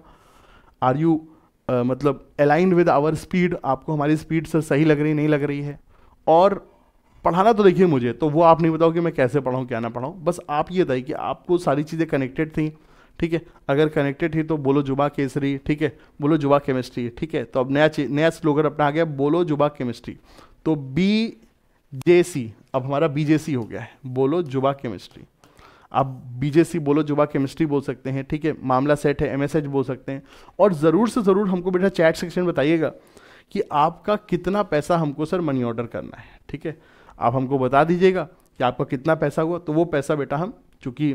आर यू मतलब अलाइंड विद आवर स्पीड आपको हमारी स्पीड सर सही लग रही नहीं लग रही है और पढ़ाना तो देखिए मुझे तो वो आप नहीं बताओ कि मैं कैसे पढ़ाऊँ क्या ना पढ़ाऊँ बस आप ये बताइए कि आपको सारी चीज़ें कनेक्टेड थी ठीक है अगर कनेक्टेड थी तो बोलो जुबा केसरी ठीक है बोलो जुबा केमिस्ट्री ठीक है तो अब नया नया स्लोगन अपना आ गया बोलो जुबा केमिस्ट्री तो बी जे सी अब हमारा बीजेसी हो गया है बोलो जुबा केमिस्ट्री आप बीजेसी बोलो जुबा केमिस्ट्री बोल सकते हैं ठीक है मामला सेट है एमएसएच बोल सकते हैं और ज़रूर से ज़रूर हमको बेटा चैट सेक्शन बताइएगा कि आपका कितना पैसा हमको सर मनी ऑर्डर करना है ठीक है आप हमको बता दीजिएगा कि आपका कितना पैसा हुआ तो वो पैसा बेटा हम चूँकि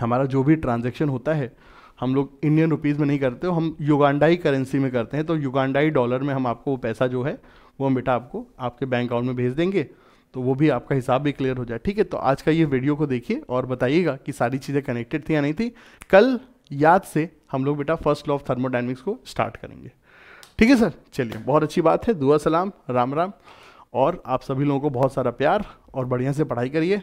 हमारा जो भी ट्रांजेक्शन होता है हम लोग इंडियन रुपीज़ में नहीं करते हम युगांडाई करेंसी में करते हैं तो युगांडाई डॉलर में हम आपको वो पैसा जो है वो हम बेटा आपको आपके बैंक अकाउंट में भेज देंगे तो वो भी आपका हिसाब भी क्लियर हो जाए ठीक है तो आज का ये वीडियो को देखिए और बताइएगा कि सारी चीज़ें कनेक्टेड थी या नहीं थी कल याद से हम लोग बेटा फर्स्ट लॉ ऑफ थर्मोडाइनमिक्स को स्टार्ट करेंगे ठीक है सर चलिए बहुत अच्छी बात है दुआ सलाम राम राम और आप सभी लोगों को बहुत सारा प्यार और बढ़िया से पढ़ाई करिए